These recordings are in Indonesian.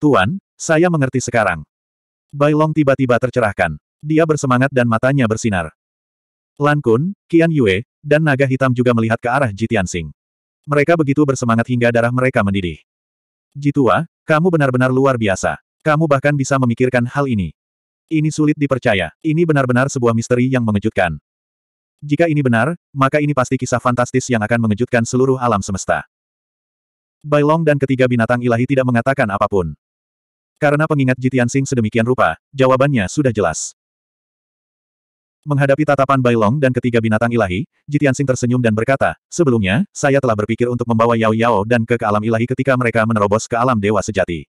Tuan, saya mengerti sekarang. Bailong tiba-tiba tercerahkan. Dia bersemangat dan matanya bersinar. Lan Kun, Qian Yue, dan naga hitam juga melihat ke arah Jitian Sing. Mereka begitu bersemangat hingga darah mereka mendidih. Jitua, kamu benar-benar luar biasa. Kamu bahkan bisa memikirkan hal ini. Ini sulit dipercaya. Ini benar-benar sebuah misteri yang mengejutkan. Jika ini benar, maka ini pasti kisah fantastis yang akan mengejutkan seluruh alam semesta. Bailong dan ketiga binatang ilahi tidak mengatakan apapun. Karena pengingat Jitian Sing sedemikian rupa, jawabannya sudah jelas. Menghadapi tatapan Bailong dan ketiga binatang ilahi, Jitian Sing tersenyum dan berkata, Sebelumnya, saya telah berpikir untuk membawa Yao Yao dan ke, ke alam ilahi ketika mereka menerobos ke alam dewa sejati.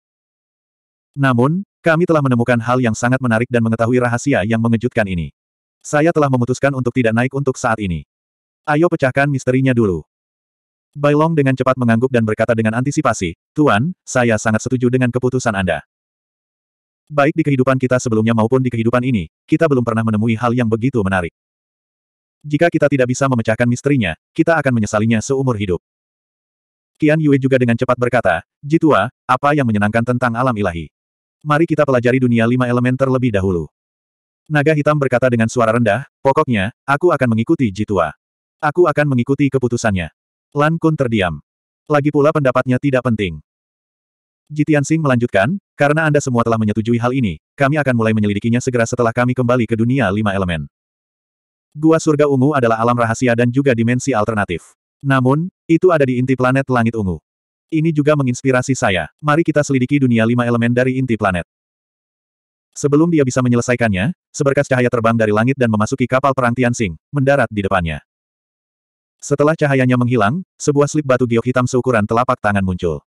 Namun, kami telah menemukan hal yang sangat menarik dan mengetahui rahasia yang mengejutkan ini. Saya telah memutuskan untuk tidak naik untuk saat ini. Ayo pecahkan misterinya dulu. Bailong dengan cepat mengangguk dan berkata dengan antisipasi, Tuan, saya sangat setuju dengan keputusan Anda. Baik di kehidupan kita sebelumnya maupun di kehidupan ini, kita belum pernah menemui hal yang begitu menarik. Jika kita tidak bisa memecahkan misterinya, kita akan menyesalinya seumur hidup. Qian Yue juga dengan cepat berkata, Jitua, apa yang menyenangkan tentang alam ilahi? Mari kita pelajari dunia lima elemen terlebih dahulu. Naga hitam berkata dengan suara rendah, pokoknya, aku akan mengikuti Jitua. Aku akan mengikuti keputusannya. Lan Kun terdiam. Lagi pula pendapatnya tidak penting. Jitian Sing melanjutkan, karena Anda semua telah menyetujui hal ini, kami akan mulai menyelidikinya segera setelah kami kembali ke dunia lima elemen. Gua surga ungu adalah alam rahasia dan juga dimensi alternatif. Namun, itu ada di inti planet langit ungu. Ini juga menginspirasi saya. Mari kita selidiki dunia lima elemen dari inti planet. Sebelum dia bisa menyelesaikannya, seberkas cahaya terbang dari langit dan memasuki kapal perang Tian Sing, mendarat di depannya. Setelah cahayanya menghilang, sebuah slip batu giok hitam seukuran telapak tangan muncul.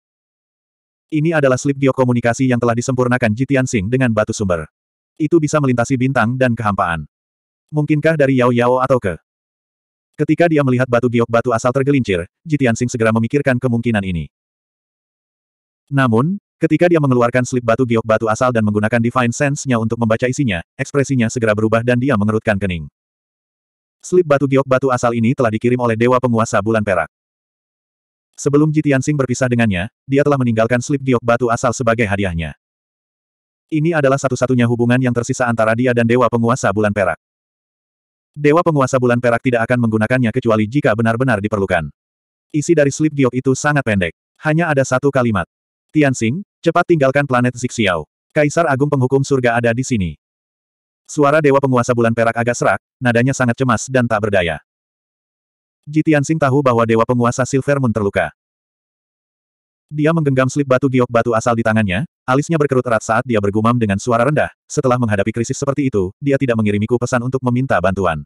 Ini adalah slip geokomunikasi yang telah disempurnakan Jitian Sing dengan batu sumber. Itu bisa melintasi bintang dan kehampaan. Mungkinkah dari Yao Yao atau ke? Ketika dia melihat batu giok batu asal tergelincir, Jitian Sing segera memikirkan kemungkinan ini. Namun, ketika dia mengeluarkan slip batu giok batu asal dan menggunakan Divine Sense-nya untuk membaca isinya, ekspresinya segera berubah dan dia mengerutkan kening. Slip batu giok batu asal ini telah dikirim oleh Dewa Penguasa Bulan Perak. Sebelum Ji Tianxing berpisah dengannya, dia telah meninggalkan slip giok batu asal sebagai hadiahnya. Ini adalah satu-satunya hubungan yang tersisa antara dia dan Dewa Penguasa Bulan Perak. Dewa Penguasa Bulan Perak tidak akan menggunakannya kecuali jika benar-benar diperlukan. Isi dari slip giok itu sangat pendek. Hanya ada satu kalimat. Tianxing, cepat tinggalkan planet Zixiao. Kaisar Agung Penghukum Surga ada di sini. Suara Dewa Penguasa Bulan Perak agak serak, nadanya sangat cemas dan tak berdaya. Ji Tianxing tahu bahwa dewa penguasa Silver Moon terluka. Dia menggenggam slip batu giok batu asal di tangannya, alisnya berkerut erat saat dia bergumam dengan suara rendah. Setelah menghadapi krisis seperti itu, dia tidak mengirimiku pesan untuk meminta bantuan.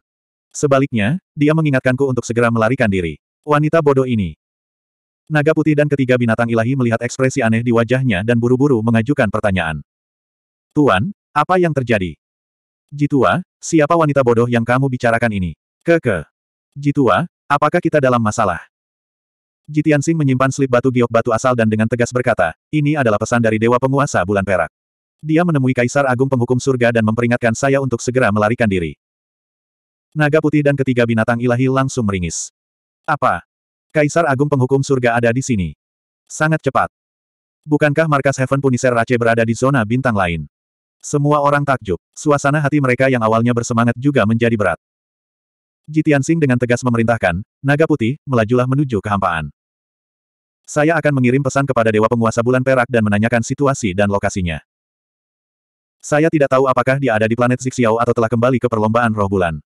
Sebaliknya, dia mengingatkanku untuk segera melarikan diri. Wanita bodoh ini. Naga putih dan ketiga binatang ilahi melihat ekspresi aneh di wajahnya dan buru-buru mengajukan pertanyaan. Tuan, apa yang terjadi? Jitua, siapa wanita bodoh yang kamu bicarakan ini? Keke. Jitua, Apakah kita dalam masalah? Jitian Sing menyimpan slip batu giok batu asal dan dengan tegas berkata, ini adalah pesan dari Dewa Penguasa Bulan Perak. Dia menemui Kaisar Agung Penghukum Surga dan memperingatkan saya untuk segera melarikan diri. Naga putih dan ketiga binatang ilahi langsung meringis. Apa? Kaisar Agung Penghukum Surga ada di sini. Sangat cepat. Bukankah markas Heaven Punisher Rache berada di zona bintang lain? Semua orang takjub. Suasana hati mereka yang awalnya bersemangat juga menjadi berat. Jitian Sing dengan tegas memerintahkan, naga putih, melajulah menuju kehampaan. Saya akan mengirim pesan kepada Dewa Penguasa Bulan Perak dan menanyakan situasi dan lokasinya. Saya tidak tahu apakah dia ada di planet Zixiao atau telah kembali ke perlombaan roh bulan.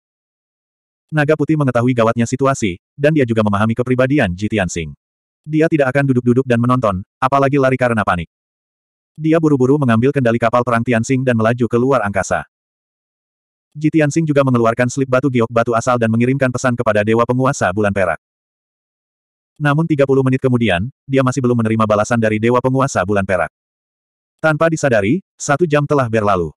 Naga putih mengetahui gawatnya situasi, dan dia juga memahami kepribadian Jitian Sing. Dia tidak akan duduk-duduk dan menonton, apalagi lari karena panik. Dia buru-buru mengambil kendali kapal perang Tian Sing dan melaju keluar angkasa. Jitian Tianxing juga mengeluarkan slip batu giok batu asal dan mengirimkan pesan kepada Dewa Penguasa Bulan Perak. Namun 30 menit kemudian, dia masih belum menerima balasan dari Dewa Penguasa Bulan Perak. Tanpa disadari, satu jam telah berlalu.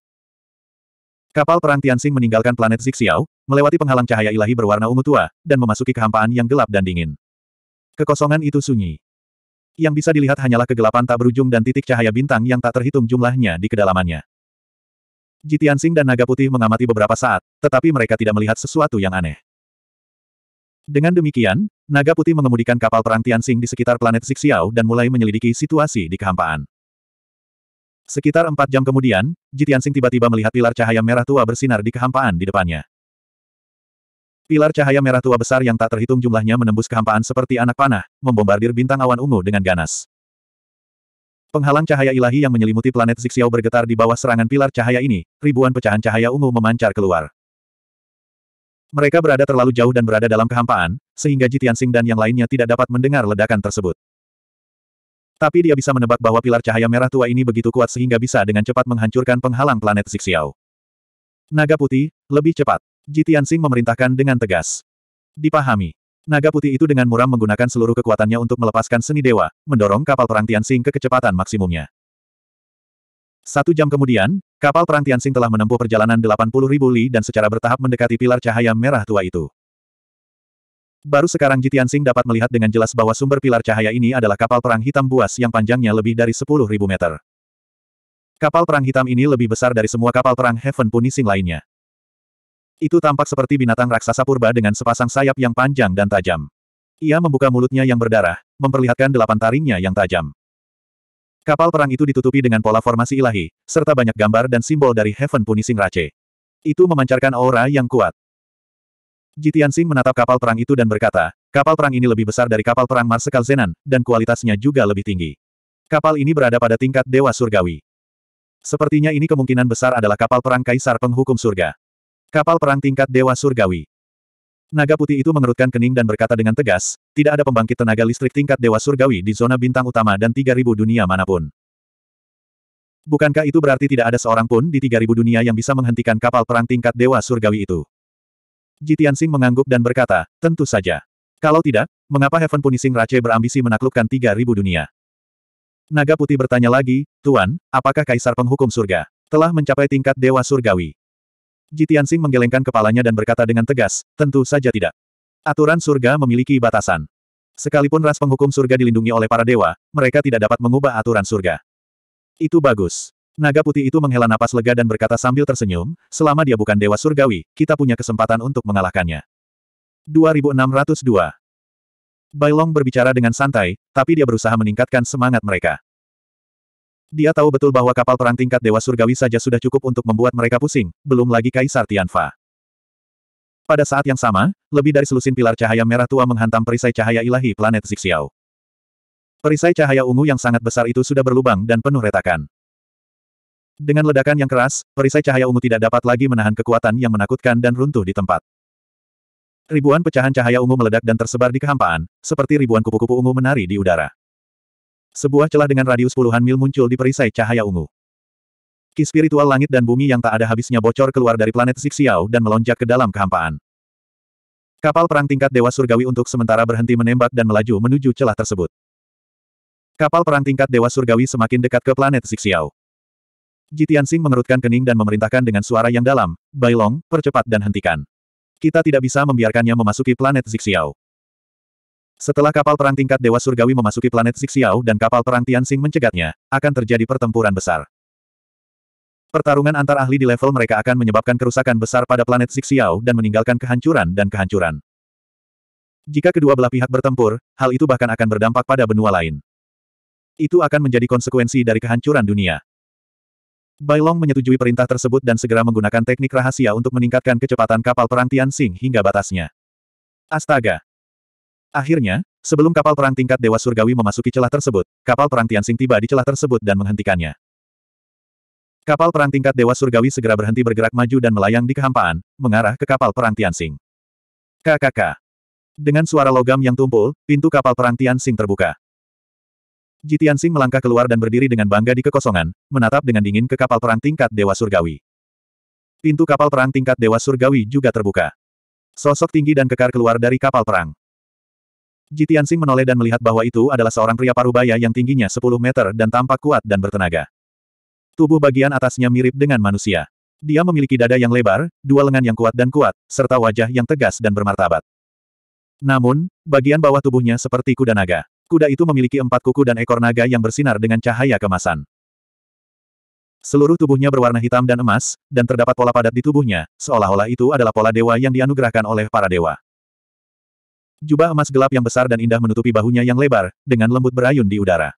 Kapal perang Tianxing meninggalkan planet Zixiao, melewati penghalang cahaya ilahi berwarna ungu tua, dan memasuki kehampaan yang gelap dan dingin. Kekosongan itu sunyi. Yang bisa dilihat hanyalah kegelapan tak berujung dan titik cahaya bintang yang tak terhitung jumlahnya di kedalamannya. Jitian Jitiansing dan Naga Putih mengamati beberapa saat, tetapi mereka tidak melihat sesuatu yang aneh. Dengan demikian, Naga Putih mengemudikan kapal perang Tiansing di sekitar planet Zixiao dan mulai menyelidiki situasi di kehampaan. Sekitar empat jam kemudian, Jitian Jitiansing tiba-tiba melihat pilar cahaya merah tua bersinar di kehampaan di depannya. Pilar cahaya merah tua besar yang tak terhitung jumlahnya menembus kehampaan seperti anak panah, membombardir bintang awan ungu dengan ganas. Penghalang cahaya ilahi yang menyelimuti planet Zixiao bergetar di bawah serangan pilar cahaya ini, ribuan pecahan cahaya ungu memancar keluar. Mereka berada terlalu jauh dan berada dalam kehampaan, sehingga Jitiansing dan yang lainnya tidak dapat mendengar ledakan tersebut. Tapi dia bisa menebak bahwa pilar cahaya merah tua ini begitu kuat sehingga bisa dengan cepat menghancurkan penghalang planet Zixiao. Naga putih, lebih cepat. Jitiansing memerintahkan dengan tegas. Dipahami. Naga putih itu dengan muram menggunakan seluruh kekuatannya untuk melepaskan seni dewa, mendorong kapal perang Tianxing ke kecepatan maksimumnya. Satu jam kemudian, kapal perang Tianxing telah menempuh perjalanan 80.000 li dan secara bertahap mendekati pilar cahaya merah tua itu. Baru sekarang Jitiansing dapat melihat dengan jelas bahwa sumber pilar cahaya ini adalah kapal perang hitam buas yang panjangnya lebih dari 10.000 meter. Kapal perang hitam ini lebih besar dari semua kapal perang Heaven Punishing lainnya. Itu tampak seperti binatang raksasa purba dengan sepasang sayap yang panjang dan tajam. Ia membuka mulutnya yang berdarah, memperlihatkan delapan taringnya yang tajam. Kapal perang itu ditutupi dengan pola formasi ilahi, serta banyak gambar dan simbol dari Heaven Punishing Rache. Itu memancarkan aura yang kuat. Jitian Sing menatap kapal perang itu dan berkata, kapal perang ini lebih besar dari kapal perang Marsekal Zenan, dan kualitasnya juga lebih tinggi. Kapal ini berada pada tingkat Dewa Surgawi. Sepertinya ini kemungkinan besar adalah kapal perang Kaisar Penghukum Surga. Kapal perang tingkat Dewa Surgawi. Naga putih itu mengerutkan kening dan berkata dengan tegas, tidak ada pembangkit tenaga listrik tingkat Dewa Surgawi di zona bintang utama dan 3000 dunia manapun. Bukankah itu berarti tidak ada seorang pun di 3000 dunia yang bisa menghentikan kapal perang tingkat Dewa Surgawi itu? Jitian Jitiansing mengangguk dan berkata, tentu saja. Kalau tidak, mengapa Heaven Punishing Rache berambisi menaklukkan 3000 dunia? Naga Putih bertanya lagi, Tuan, apakah Kaisar Penghukum Surga telah mencapai tingkat Dewa Surgawi? Ji Tianxing menggelengkan kepalanya dan berkata dengan tegas, tentu saja tidak. Aturan surga memiliki batasan. Sekalipun ras penghukum surga dilindungi oleh para dewa, mereka tidak dapat mengubah aturan surga. Itu bagus. Naga putih itu menghela napas lega dan berkata sambil tersenyum, selama dia bukan dewa surgawi, kita punya kesempatan untuk mengalahkannya. 2602 Bailong berbicara dengan santai, tapi dia berusaha meningkatkan semangat mereka. Dia tahu betul bahwa kapal perang tingkat Dewa Surgawi saja sudah cukup untuk membuat mereka pusing, belum lagi Kaisar Tianfa. Pada saat yang sama, lebih dari selusin pilar cahaya merah tua menghantam perisai cahaya ilahi planet Zixiao. Perisai cahaya ungu yang sangat besar itu sudah berlubang dan penuh retakan. Dengan ledakan yang keras, perisai cahaya ungu tidak dapat lagi menahan kekuatan yang menakutkan dan runtuh di tempat. Ribuan pecahan cahaya ungu meledak dan tersebar di kehampaan, seperti ribuan kupu-kupu ungu menari di udara. Sebuah celah dengan radius puluhan mil muncul di perisai cahaya ungu. Ki spiritual langit dan bumi yang tak ada habisnya bocor keluar dari planet Zixiao dan melonjak ke dalam kehampaan. Kapal perang tingkat Dewa Surgawi untuk sementara berhenti menembak dan melaju menuju celah tersebut. Kapal perang tingkat Dewa Surgawi semakin dekat ke planet Zixiao. Jitian Sing mengerutkan kening dan memerintahkan dengan suara yang dalam, Bailong, percepat dan hentikan. Kita tidak bisa membiarkannya memasuki planet Zixiao. Setelah kapal perang tingkat Dewa Surgawi memasuki planet Zixiao dan kapal perang Tianxing mencegatnya, akan terjadi pertempuran besar. Pertarungan antar ahli di level mereka akan menyebabkan kerusakan besar pada planet Zixiao dan meninggalkan kehancuran dan kehancuran. Jika kedua belah pihak bertempur, hal itu bahkan akan berdampak pada benua lain. Itu akan menjadi konsekuensi dari kehancuran dunia. Bailong menyetujui perintah tersebut dan segera menggunakan teknik rahasia untuk meningkatkan kecepatan kapal perang Tianxing hingga batasnya. Astaga! Akhirnya, sebelum kapal perang tingkat Dewa Surgawi memasuki celah tersebut, kapal perang Tianxing tiba di celah tersebut dan menghentikannya. Kapal perang tingkat Dewa Surgawi segera berhenti bergerak maju dan melayang di kehampaan, mengarah ke kapal perang Tianxing. KKK. Dengan suara logam yang tumpul, pintu kapal perang Tianxing terbuka. Ji Tianxing melangkah keluar dan berdiri dengan bangga di kekosongan, menatap dengan dingin ke kapal perang tingkat Dewa Surgawi. Pintu kapal perang tingkat Dewa Surgawi juga terbuka. Sosok tinggi dan kekar keluar dari kapal perang. Jitiansing menoleh dan melihat bahwa itu adalah seorang pria parubaya yang tingginya 10 meter dan tampak kuat dan bertenaga. Tubuh bagian atasnya mirip dengan manusia. Dia memiliki dada yang lebar, dua lengan yang kuat dan kuat, serta wajah yang tegas dan bermartabat. Namun, bagian bawah tubuhnya seperti kuda naga. Kuda itu memiliki empat kuku dan ekor naga yang bersinar dengan cahaya kemasan. Seluruh tubuhnya berwarna hitam dan emas, dan terdapat pola padat di tubuhnya, seolah-olah itu adalah pola dewa yang dianugerahkan oleh para dewa. Jubah emas gelap yang besar dan indah menutupi bahunya yang lebar, dengan lembut berayun di udara.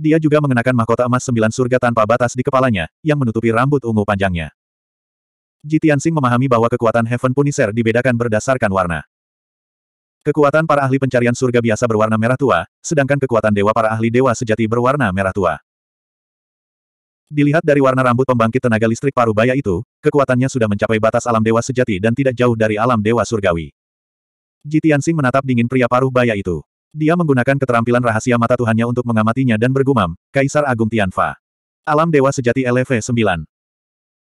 Dia juga mengenakan mahkota emas sembilan surga tanpa batas di kepalanya, yang menutupi rambut ungu panjangnya. Jitiansing memahami bahwa kekuatan Heaven Punisher dibedakan berdasarkan warna. Kekuatan para ahli pencarian surga biasa berwarna merah tua, sedangkan kekuatan dewa para ahli dewa sejati berwarna merah tua. Dilihat dari warna rambut pembangkit tenaga listrik baya itu, kekuatannya sudah mencapai batas alam dewa sejati dan tidak jauh dari alam dewa surgawi. Ji Tianxing menatap dingin pria paruh baya itu. Dia menggunakan keterampilan rahasia mata Tuhannya untuk mengamatinya dan bergumam, Kaisar Agung Tianfa. Alam Dewa Sejati LV 9.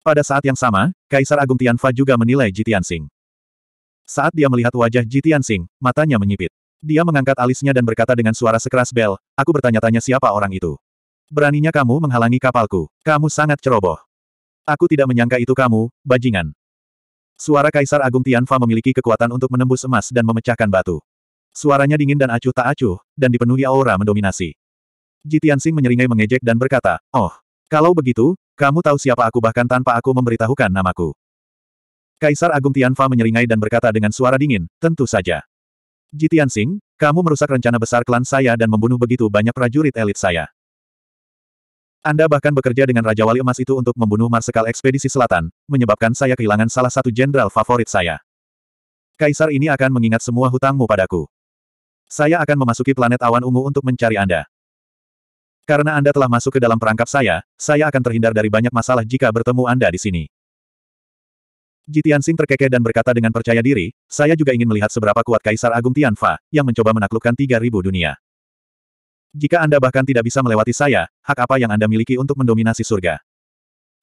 Pada saat yang sama, Kaisar Agung Tianfa juga menilai Ji Tianxing. Saat dia melihat wajah Ji Tianxing, matanya menyipit. Dia mengangkat alisnya dan berkata dengan suara sekeras bel, aku bertanya-tanya siapa orang itu. Beraninya kamu menghalangi kapalku. Kamu sangat ceroboh. Aku tidak menyangka itu kamu, bajingan. Suara Kaisar Agung Tianfa memiliki kekuatan untuk menembus emas dan memecahkan batu. Suaranya dingin dan acuh tak acuh, dan dipenuhi aura mendominasi. Jitiansing menyeringai mengejek dan berkata, Oh, kalau begitu, kamu tahu siapa aku bahkan tanpa aku memberitahukan namaku. Kaisar Agung Tianfa menyeringai dan berkata dengan suara dingin, tentu saja. Jitiansing, kamu merusak rencana besar klan saya dan membunuh begitu banyak prajurit elit saya. Anda bahkan bekerja dengan Raja Wali Emas itu untuk membunuh Marsekal Ekspedisi Selatan, menyebabkan saya kehilangan salah satu jenderal favorit saya. Kaisar ini akan mengingat semua hutangmu padaku. Saya akan memasuki planet awan ungu untuk mencari Anda. Karena Anda telah masuk ke dalam perangkap saya, saya akan terhindar dari banyak masalah jika bertemu Anda di sini. Jitian Sing terkekeh dan berkata dengan percaya diri, saya juga ingin melihat seberapa kuat Kaisar Agung Tianfa, yang mencoba menaklukkan 3000 dunia. Jika Anda bahkan tidak bisa melewati saya, hak apa yang Anda miliki untuk mendominasi surga?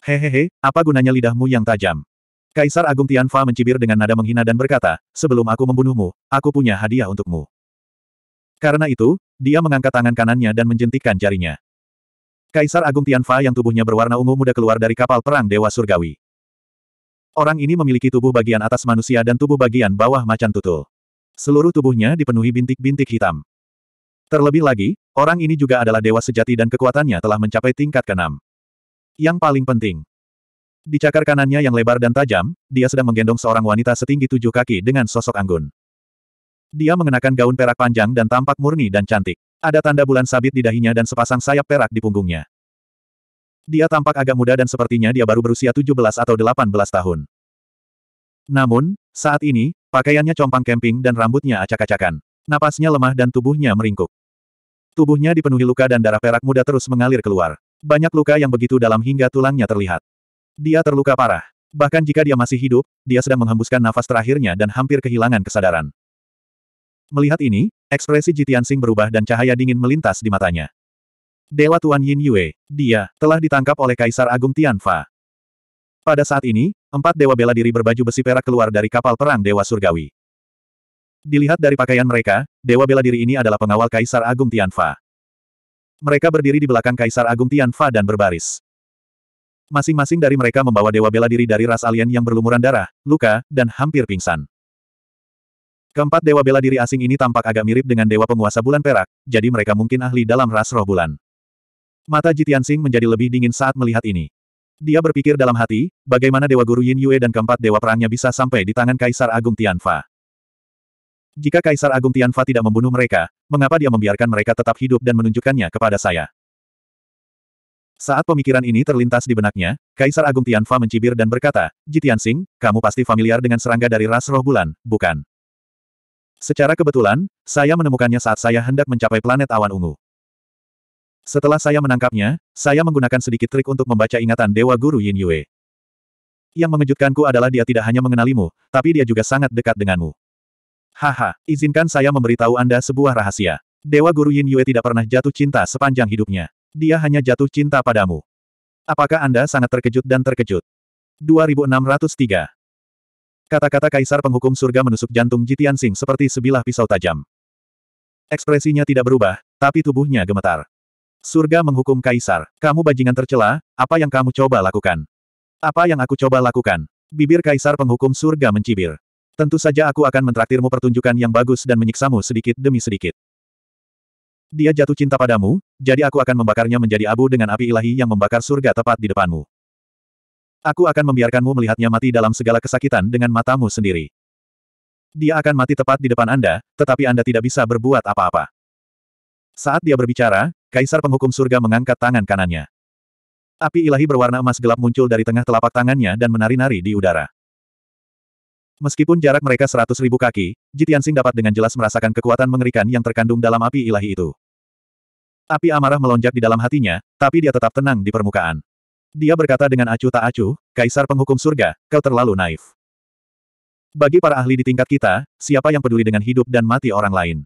Hehehe, apa gunanya lidahmu yang tajam? Kaisar Agung Tianfa mencibir dengan nada menghina dan berkata, sebelum aku membunuhmu, aku punya hadiah untukmu. Karena itu, dia mengangkat tangan kanannya dan menjentikkan jarinya. Kaisar Agung Tianfa yang tubuhnya berwarna ungu muda keluar dari kapal perang Dewa Surgawi. Orang ini memiliki tubuh bagian atas manusia dan tubuh bagian bawah macan tutul. Seluruh tubuhnya dipenuhi bintik-bintik hitam. Terlebih lagi, Orang ini juga adalah dewa sejati dan kekuatannya telah mencapai tingkat keenam. Yang paling penting. Di cakar kanannya yang lebar dan tajam, dia sedang menggendong seorang wanita setinggi tujuh kaki dengan sosok anggun. Dia mengenakan gaun perak panjang dan tampak murni dan cantik. Ada tanda bulan sabit di dahinya dan sepasang sayap perak di punggungnya. Dia tampak agak muda dan sepertinya dia baru berusia 17 atau 18 tahun. Namun, saat ini, pakaiannya compang camping dan rambutnya acak-acakan. Napasnya lemah dan tubuhnya meringkuk. Tubuhnya dipenuhi luka dan darah perak muda terus mengalir keluar. Banyak luka yang begitu dalam hingga tulangnya terlihat. Dia terluka parah. Bahkan jika dia masih hidup, dia sedang menghembuskan nafas terakhirnya dan hampir kehilangan kesadaran. Melihat ini, ekspresi Jitian Sing berubah dan cahaya dingin melintas di matanya. Dewa Tuan Yin Yue, dia, telah ditangkap oleh Kaisar Agung Tianfa. Pada saat ini, empat dewa bela diri berbaju besi perak keluar dari kapal perang Dewa Surgawi. Dilihat dari pakaian mereka, Dewa Bela Diri ini adalah pengawal Kaisar Agung Tianfa. Mereka berdiri di belakang Kaisar Agung Tianfa dan berbaris. Masing-masing dari mereka membawa Dewa Bela Diri dari ras alien yang berlumuran darah, luka, dan hampir pingsan. Keempat Dewa Bela Diri asing ini tampak agak mirip dengan Dewa Penguasa Bulan Perak, jadi mereka mungkin ahli dalam ras roh bulan. Mata Jitian Sing menjadi lebih dingin saat melihat ini. Dia berpikir dalam hati, bagaimana Dewa Guru Yin Yue dan keempat Dewa Perangnya bisa sampai di tangan Kaisar Agung Tianfa. Jika Kaisar Agung Tianfa tidak membunuh mereka, mengapa dia membiarkan mereka tetap hidup dan menunjukkannya kepada saya? Saat pemikiran ini terlintas di benaknya, Kaisar Agung Tianfa mencibir dan berkata, Ji Tianxing, kamu pasti familiar dengan serangga dari ras roh bulan, bukan? Secara kebetulan, saya menemukannya saat saya hendak mencapai planet awan ungu. Setelah saya menangkapnya, saya menggunakan sedikit trik untuk membaca ingatan Dewa Guru Yin Yue. Yang mengejutkanku adalah dia tidak hanya mengenalimu, tapi dia juga sangat dekat denganmu. Haha, izinkan saya memberitahu Anda sebuah rahasia. Dewa Guru Yin Yue tidak pernah jatuh cinta sepanjang hidupnya. Dia hanya jatuh cinta padamu. Apakah Anda sangat terkejut dan terkejut? 2603 Kata-kata Kaisar Penghukum Surga menusuk jantung Jitian Sing seperti sebilah pisau tajam. Ekspresinya tidak berubah, tapi tubuhnya gemetar. Surga menghukum Kaisar. Kamu bajingan tercela, apa yang kamu coba lakukan? Apa yang aku coba lakukan? Bibir Kaisar Penghukum Surga mencibir. Tentu saja aku akan mentraktirmu pertunjukan yang bagus dan menyiksamu sedikit demi sedikit. Dia jatuh cinta padamu, jadi aku akan membakarnya menjadi abu dengan api ilahi yang membakar surga tepat di depanmu. Aku akan membiarkanmu melihatnya mati dalam segala kesakitan dengan matamu sendiri. Dia akan mati tepat di depan Anda, tetapi Anda tidak bisa berbuat apa-apa. Saat dia berbicara, Kaisar Penghukum Surga mengangkat tangan kanannya. Api ilahi berwarna emas gelap muncul dari tengah telapak tangannya dan menari-nari di udara. Meskipun jarak mereka seratus ribu kaki, Jitiansing dapat dengan jelas merasakan kekuatan mengerikan yang terkandung dalam api ilahi itu. Api amarah melonjak di dalam hatinya, tapi dia tetap tenang di permukaan. Dia berkata dengan acuh tak acuh, Kaisar Penghukum Surga, kau terlalu naif. Bagi para ahli di tingkat kita, siapa yang peduli dengan hidup dan mati orang lain?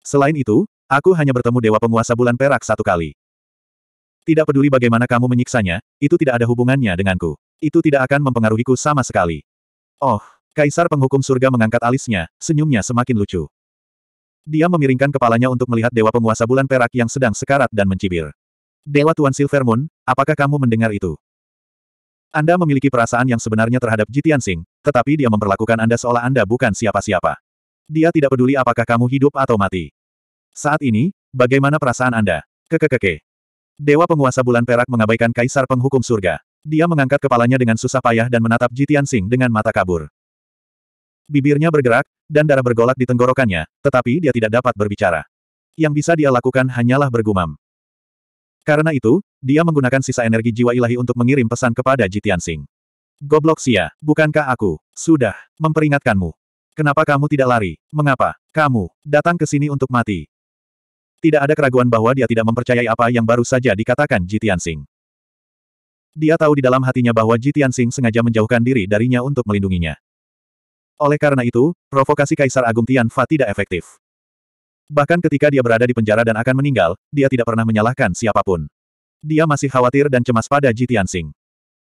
Selain itu, aku hanya bertemu Dewa Penguasa Bulan Perak satu kali. Tidak peduli bagaimana kamu menyiksanya, itu tidak ada hubungannya denganku. Itu tidak akan mempengaruhiku sama sekali. Oh, Kaisar Penghukum Surga mengangkat alisnya, senyumnya semakin lucu. Dia memiringkan kepalanya untuk melihat Dewa Penguasa Bulan Perak yang sedang sekarat dan mencibir. Dewa Tuan Silver Moon, apakah kamu mendengar itu? Anda memiliki perasaan yang sebenarnya terhadap Jitian Singh, tetapi dia memperlakukan Anda seolah Anda bukan siapa-siapa. Dia tidak peduli apakah kamu hidup atau mati. Saat ini, bagaimana perasaan Anda? Kekekeke. Dewa Penguasa Bulan Perak mengabaikan Kaisar Penghukum Surga. Dia mengangkat kepalanya dengan susah payah dan menatap Jitian Sing dengan mata kabur. Bibirnya bergerak, dan darah bergolak di tenggorokannya, tetapi dia tidak dapat berbicara. Yang bisa dia lakukan hanyalah bergumam. Karena itu, dia menggunakan sisa energi jiwa ilahi untuk mengirim pesan kepada Jitian Sing. Goblok sia, bukankah aku sudah memperingatkanmu? Kenapa kamu tidak lari? Mengapa kamu datang ke sini untuk mati? Tidak ada keraguan bahwa dia tidak mempercayai apa yang baru saja dikatakan Jitian Sing. Dia tahu di dalam hatinya bahwa Ji Tianxing sengaja menjauhkan diri darinya untuk melindunginya. Oleh karena itu, provokasi Kaisar Agung Tianfa tidak efektif. Bahkan ketika dia berada di penjara dan akan meninggal, dia tidak pernah menyalahkan siapapun. Dia masih khawatir dan cemas pada Ji Tianxing.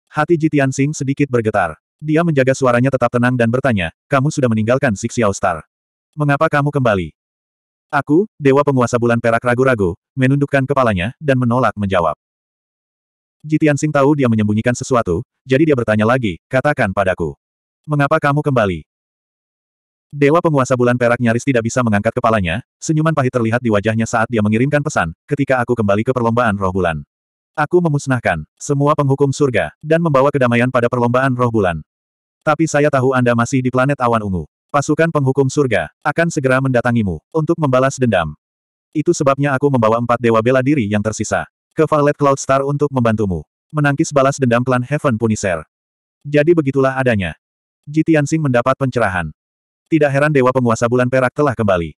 Hati Ji Tianxing sedikit bergetar. Dia menjaga suaranya tetap tenang dan bertanya, kamu sudah meninggalkan Six Yao Star. Mengapa kamu kembali? Aku, Dewa Penguasa Bulan Perak ragu-ragu, menundukkan kepalanya, dan menolak menjawab. Jitian Sing tahu dia menyembunyikan sesuatu, jadi dia bertanya lagi, katakan padaku. Mengapa kamu kembali? Dewa penguasa bulan perak nyaris tidak bisa mengangkat kepalanya, senyuman pahit terlihat di wajahnya saat dia mengirimkan pesan, ketika aku kembali ke perlombaan roh bulan. Aku memusnahkan semua penghukum surga, dan membawa kedamaian pada perlombaan roh bulan. Tapi saya tahu Anda masih di planet awan ungu. Pasukan penghukum surga akan segera mendatangimu untuk membalas dendam. Itu sebabnya aku membawa empat dewa bela diri yang tersisa ke Valet Cloud Star untuk membantumu. Menangkis balas dendam klan Heaven Punisher. Jadi begitulah adanya. Jitiansing mendapat pencerahan. Tidak heran Dewa Penguasa Bulan Perak telah kembali.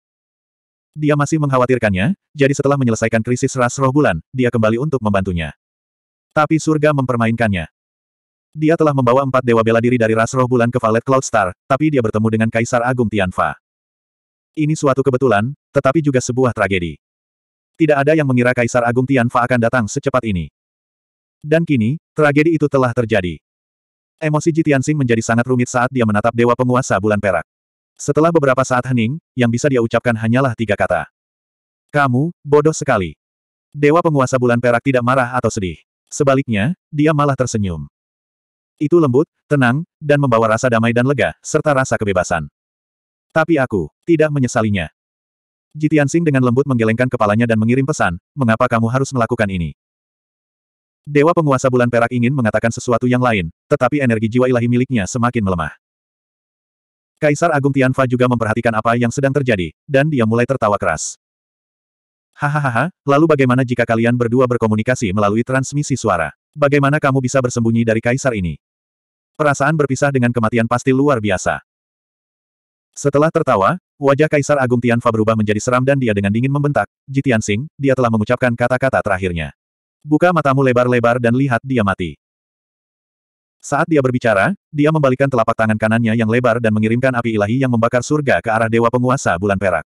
Dia masih mengkhawatirkannya, jadi setelah menyelesaikan krisis ras roh bulan, dia kembali untuk membantunya. Tapi surga mempermainkannya. Dia telah membawa empat dewa bela diri dari ras roh bulan ke Valet Cloud Star, tapi dia bertemu dengan Kaisar Agung Tianfa. Ini suatu kebetulan, tetapi juga sebuah tragedi. Tidak ada yang mengira Kaisar Agung Tianfa akan datang secepat ini. Dan kini, tragedi itu telah terjadi. Emosi Jitiansing menjadi sangat rumit saat dia menatap Dewa Penguasa Bulan Perak. Setelah beberapa saat hening, yang bisa dia ucapkan hanyalah tiga kata. Kamu, bodoh sekali. Dewa Penguasa Bulan Perak tidak marah atau sedih. Sebaliknya, dia malah tersenyum. Itu lembut, tenang, dan membawa rasa damai dan lega, serta rasa kebebasan. Tapi aku, tidak menyesalinya. Jitian Sing dengan lembut menggelengkan kepalanya dan mengirim pesan, mengapa kamu harus melakukan ini? Dewa penguasa bulan perak ingin mengatakan sesuatu yang lain, tetapi energi jiwa ilahi miliknya semakin melemah. Kaisar Agung Tianfa juga memperhatikan apa yang sedang terjadi, dan dia mulai tertawa keras. Hahaha, lalu bagaimana jika kalian berdua berkomunikasi melalui transmisi suara? Bagaimana kamu bisa bersembunyi dari kaisar ini? Perasaan berpisah dengan kematian pasti luar biasa. Setelah tertawa, wajah Kaisar Agung Tianfa berubah menjadi seram dan dia dengan dingin membentak, Ji Tianxing, dia telah mengucapkan kata-kata terakhirnya. Buka matamu lebar-lebar dan lihat dia mati. Saat dia berbicara, dia membalikkan telapak tangan kanannya yang lebar dan mengirimkan api ilahi yang membakar surga ke arah Dewa Penguasa Bulan Perak.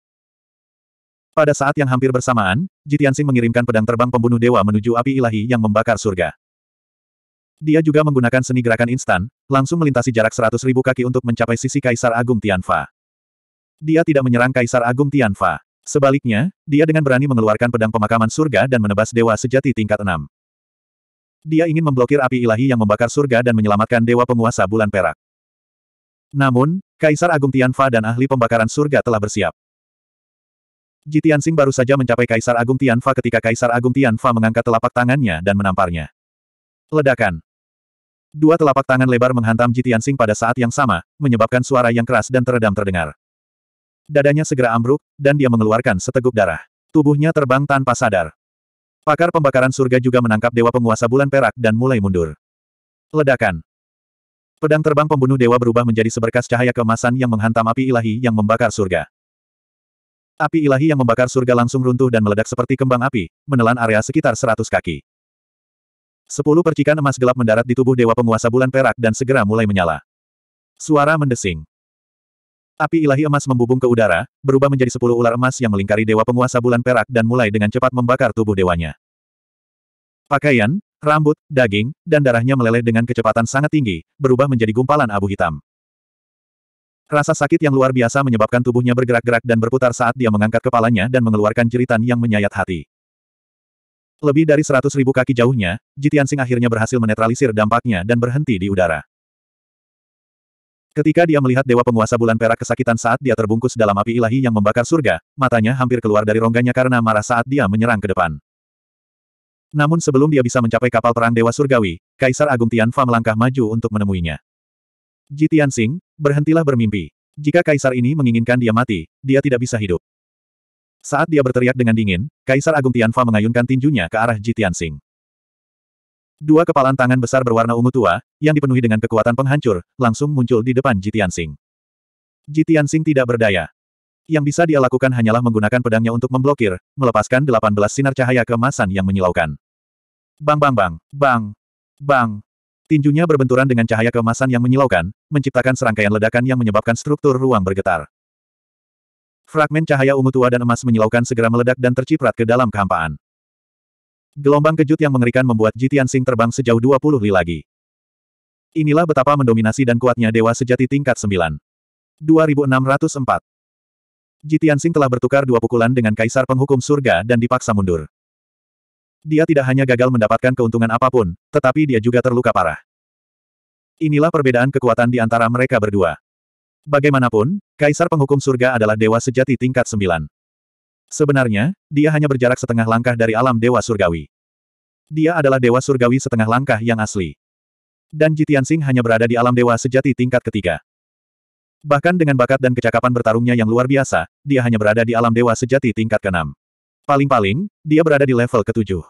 Pada saat yang hampir bersamaan, Ji Tianxing mengirimkan pedang terbang pembunuh dewa menuju api ilahi yang membakar surga. Dia juga menggunakan seni gerakan instan, langsung melintasi jarak seratus ribu kaki untuk mencapai sisi Kaisar Agung Tianfa. Dia tidak menyerang Kaisar Agung Tianfa. Sebaliknya, dia dengan berani mengeluarkan pedang pemakaman surga dan menebas dewa sejati tingkat enam. Dia ingin memblokir api ilahi yang membakar surga dan menyelamatkan dewa penguasa bulan perak. Namun, Kaisar Agung Tianfa dan ahli pembakaran surga telah bersiap. Sing baru saja mencapai Kaisar Agung Tianfa ketika Kaisar Agung Tianfa mengangkat telapak tangannya dan menamparnya. Ledakan. Dua telapak tangan lebar menghantam Sing pada saat yang sama, menyebabkan suara yang keras dan teredam terdengar. Dadanya segera ambruk, dan dia mengeluarkan seteguk darah. Tubuhnya terbang tanpa sadar. Pakar pembakaran surga juga menangkap Dewa Penguasa Bulan Perak dan mulai mundur. Ledakan. Pedang terbang pembunuh dewa berubah menjadi seberkas cahaya kemasan yang menghantam api ilahi yang membakar surga. Api ilahi yang membakar surga langsung runtuh dan meledak seperti kembang api, menelan area sekitar 100 kaki. Sepuluh percikan emas gelap mendarat di tubuh Dewa Penguasa Bulan Perak dan segera mulai menyala. Suara mendesing. Api ilahi emas membubung ke udara, berubah menjadi sepuluh ular emas yang melingkari dewa penguasa bulan perak dan mulai dengan cepat membakar tubuh dewanya. Pakaian, rambut, daging, dan darahnya meleleh dengan kecepatan sangat tinggi, berubah menjadi gumpalan abu hitam. Rasa sakit yang luar biasa menyebabkan tubuhnya bergerak-gerak dan berputar saat dia mengangkat kepalanya dan mengeluarkan jeritan yang menyayat hati. Lebih dari seratus ribu kaki jauhnya, Jitian Jitiansing akhirnya berhasil menetralisir dampaknya dan berhenti di udara. Ketika dia melihat Dewa Penguasa Bulan Perak kesakitan saat dia terbungkus dalam api ilahi yang membakar surga, matanya hampir keluar dari rongganya karena marah saat dia menyerang ke depan. Namun sebelum dia bisa mencapai kapal perang Dewa Surgawi, Kaisar Agung Tianfa melangkah maju untuk menemuinya. Ji Tianxing, berhentilah bermimpi. Jika Kaisar ini menginginkan dia mati, dia tidak bisa hidup. Saat dia berteriak dengan dingin, Kaisar Agung Tianfa mengayunkan tinjunya ke arah Ji Tianxing. Dua kepalan tangan besar berwarna ungu tua, yang dipenuhi dengan kekuatan penghancur, langsung muncul di depan Jitian Sing. Jitian Sing tidak berdaya. Yang bisa dia lakukan hanyalah menggunakan pedangnya untuk memblokir, melepaskan 18 sinar cahaya kemasan yang menyilaukan. Bang bang bang, bang, bang. Tinjunya berbenturan dengan cahaya kemasan yang menyilaukan, menciptakan serangkaian ledakan yang menyebabkan struktur ruang bergetar. Fragmen cahaya ungu tua dan emas menyilaukan segera meledak dan terciprat ke dalam kehampaan. Gelombang kejut yang mengerikan membuat Ji Tianxing terbang sejauh 20 li lagi. Inilah betapa mendominasi dan kuatnya dewa sejati tingkat 9. 2604 Ji Tianxing telah bertukar dua pukulan dengan Kaisar Penghukum Surga dan dipaksa mundur. Dia tidak hanya gagal mendapatkan keuntungan apapun, tetapi dia juga terluka parah. Inilah perbedaan kekuatan di antara mereka berdua. Bagaimanapun, Kaisar Penghukum Surga adalah dewa sejati tingkat 9. Sebenarnya, dia hanya berjarak setengah langkah dari alam Dewa Surgawi. Dia adalah Dewa Surgawi setengah langkah yang asli. Dan Jitian Singh hanya berada di alam Dewa sejati tingkat ketiga. Bahkan dengan bakat dan kecakapan bertarungnya yang luar biasa, dia hanya berada di alam Dewa sejati tingkat keenam. Paling-paling, dia berada di level ketujuh.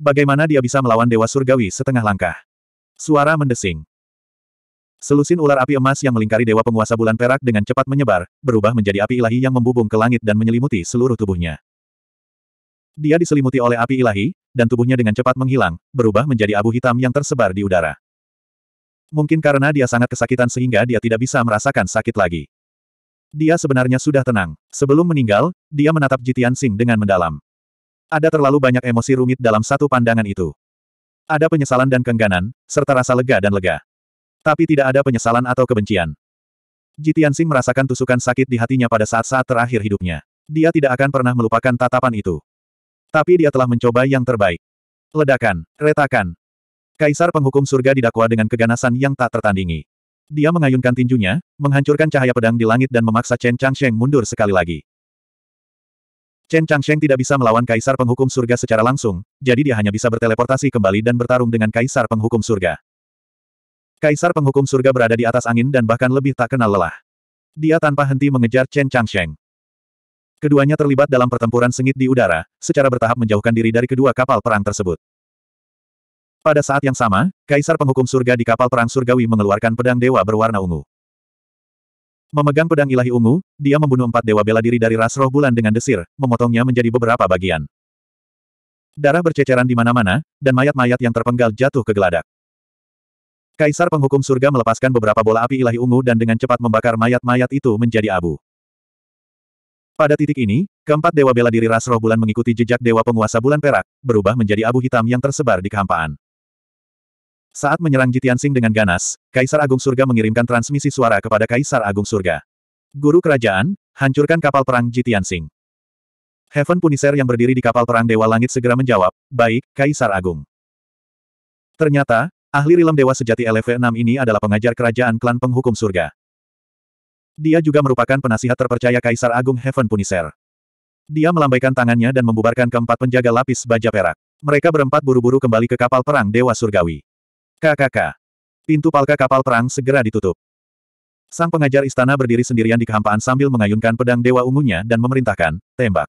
Bagaimana dia bisa melawan Dewa Surgawi setengah langkah? Suara mendesing. Selusin ular api emas yang melingkari Dewa Penguasa Bulan Perak dengan cepat menyebar, berubah menjadi api ilahi yang membubung ke langit dan menyelimuti seluruh tubuhnya. Dia diselimuti oleh api ilahi, dan tubuhnya dengan cepat menghilang, berubah menjadi abu hitam yang tersebar di udara. Mungkin karena dia sangat kesakitan sehingga dia tidak bisa merasakan sakit lagi. Dia sebenarnya sudah tenang. Sebelum meninggal, dia menatap Jitian Sing dengan mendalam. Ada terlalu banyak emosi rumit dalam satu pandangan itu. Ada penyesalan dan kengganan, serta rasa lega dan lega. Tapi tidak ada penyesalan atau kebencian. Jitian Sing merasakan tusukan sakit di hatinya pada saat-saat terakhir hidupnya. Dia tidak akan pernah melupakan tatapan itu. Tapi dia telah mencoba yang terbaik. Ledakan, retakan. Kaisar penghukum surga didakwa dengan keganasan yang tak tertandingi. Dia mengayunkan tinjunya, menghancurkan cahaya pedang di langit dan memaksa Chen Changsheng mundur sekali lagi. Chen Changsheng tidak bisa melawan Kaisar Penghukum Surga secara langsung, jadi dia hanya bisa berteleportasi kembali dan bertarung dengan Kaisar Penghukum Surga. Kaisar penghukum surga berada di atas angin dan bahkan lebih tak kenal lelah. Dia tanpa henti mengejar Chen Changsheng. Keduanya terlibat dalam pertempuran sengit di udara, secara bertahap menjauhkan diri dari kedua kapal perang tersebut. Pada saat yang sama, Kaisar penghukum surga di kapal perang surgawi mengeluarkan pedang dewa berwarna ungu. Memegang pedang ilahi ungu, dia membunuh empat dewa bela diri dari ras roh bulan dengan desir, memotongnya menjadi beberapa bagian. Darah berceceran di mana-mana, dan mayat-mayat yang terpenggal jatuh ke geladak. Kaisar penghukum surga melepaskan beberapa bola api ilahi ungu dan dengan cepat membakar mayat-mayat itu menjadi abu. Pada titik ini, keempat dewa bela diri ras roh bulan mengikuti jejak dewa penguasa bulan perak, berubah menjadi abu hitam yang tersebar di kehampaan. Saat menyerang Jitiansing dengan ganas, Kaisar Agung Surga mengirimkan transmisi suara kepada Kaisar Agung Surga. Guru kerajaan, hancurkan kapal perang Jitiansing. Heaven Punisher yang berdiri di kapal perang Dewa Langit segera menjawab, baik, Kaisar Agung. Ternyata, Ahli Rilam Dewa Sejati LV6 ini adalah pengajar kerajaan klan penghukum surga. Dia juga merupakan penasihat terpercaya Kaisar Agung Heaven Punisher. Dia melambaikan tangannya dan membubarkan keempat penjaga lapis baja perak. Mereka berempat buru-buru kembali ke kapal perang Dewa Surgawi. KKK. Pintu palka kapal perang segera ditutup. Sang pengajar istana berdiri sendirian di kehampaan sambil mengayunkan pedang Dewa Ungunya dan memerintahkan, tembak.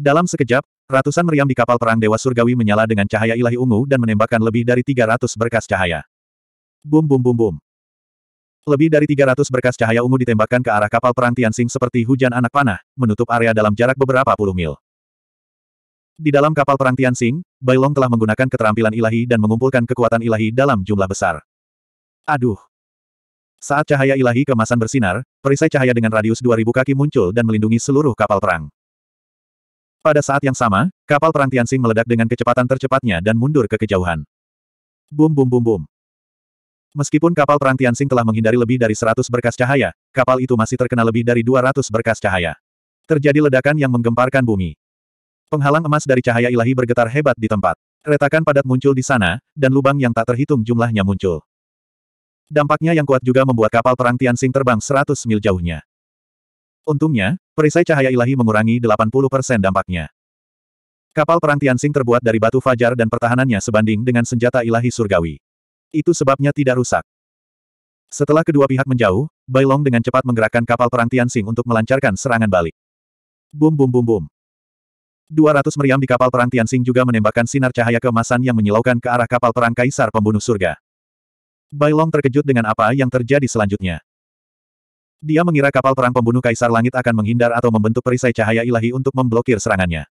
Dalam sekejap, Ratusan meriam di kapal perang Dewa Surgawi menyala dengan cahaya ilahi ungu dan menembakkan lebih dari 300 berkas cahaya. Bum bum bum bum. Lebih dari 300 berkas cahaya ungu ditembakkan ke arah kapal perang Tianxing seperti hujan anak panah, menutup area dalam jarak beberapa puluh mil. Di dalam kapal perang Tianxing, Bailong telah menggunakan keterampilan ilahi dan mengumpulkan kekuatan ilahi dalam jumlah besar. Aduh. Saat cahaya ilahi kemasan bersinar, perisai cahaya dengan radius 2000 kaki muncul dan melindungi seluruh kapal perang. Pada saat yang sama, kapal perang Tianxing meledak dengan kecepatan tercepatnya dan mundur ke kejauhan. Bum bum bum bum. Meskipun kapal perang Tianxing telah menghindari lebih dari 100 berkas cahaya, kapal itu masih terkena lebih dari 200 berkas cahaya. Terjadi ledakan yang menggemparkan bumi. Penghalang emas dari cahaya ilahi bergetar hebat di tempat. Retakan padat muncul di sana, dan lubang yang tak terhitung jumlahnya muncul. Dampaknya yang kuat juga membuat kapal perang Tianxing terbang 100 mil jauhnya. Untungnya, Perisai cahaya ilahi mengurangi 80% dampaknya. Kapal perang Tianxing terbuat dari batu fajar dan pertahanannya sebanding dengan senjata ilahi surgawi. Itu sebabnya tidak rusak. Setelah kedua pihak menjauh, Bailong dengan cepat menggerakkan kapal perang Tianxing untuk melancarkan serangan balik. Bum bum bum bum. 200 meriam di kapal perang Tianxing juga menembakkan sinar cahaya keemasan yang menyilaukan ke arah kapal perang Kaisar Pembunuh Surga. Bailong terkejut dengan apa yang terjadi selanjutnya. Dia mengira kapal perang pembunuh Kaisar Langit akan menghindar atau membentuk perisai cahaya ilahi untuk memblokir serangannya.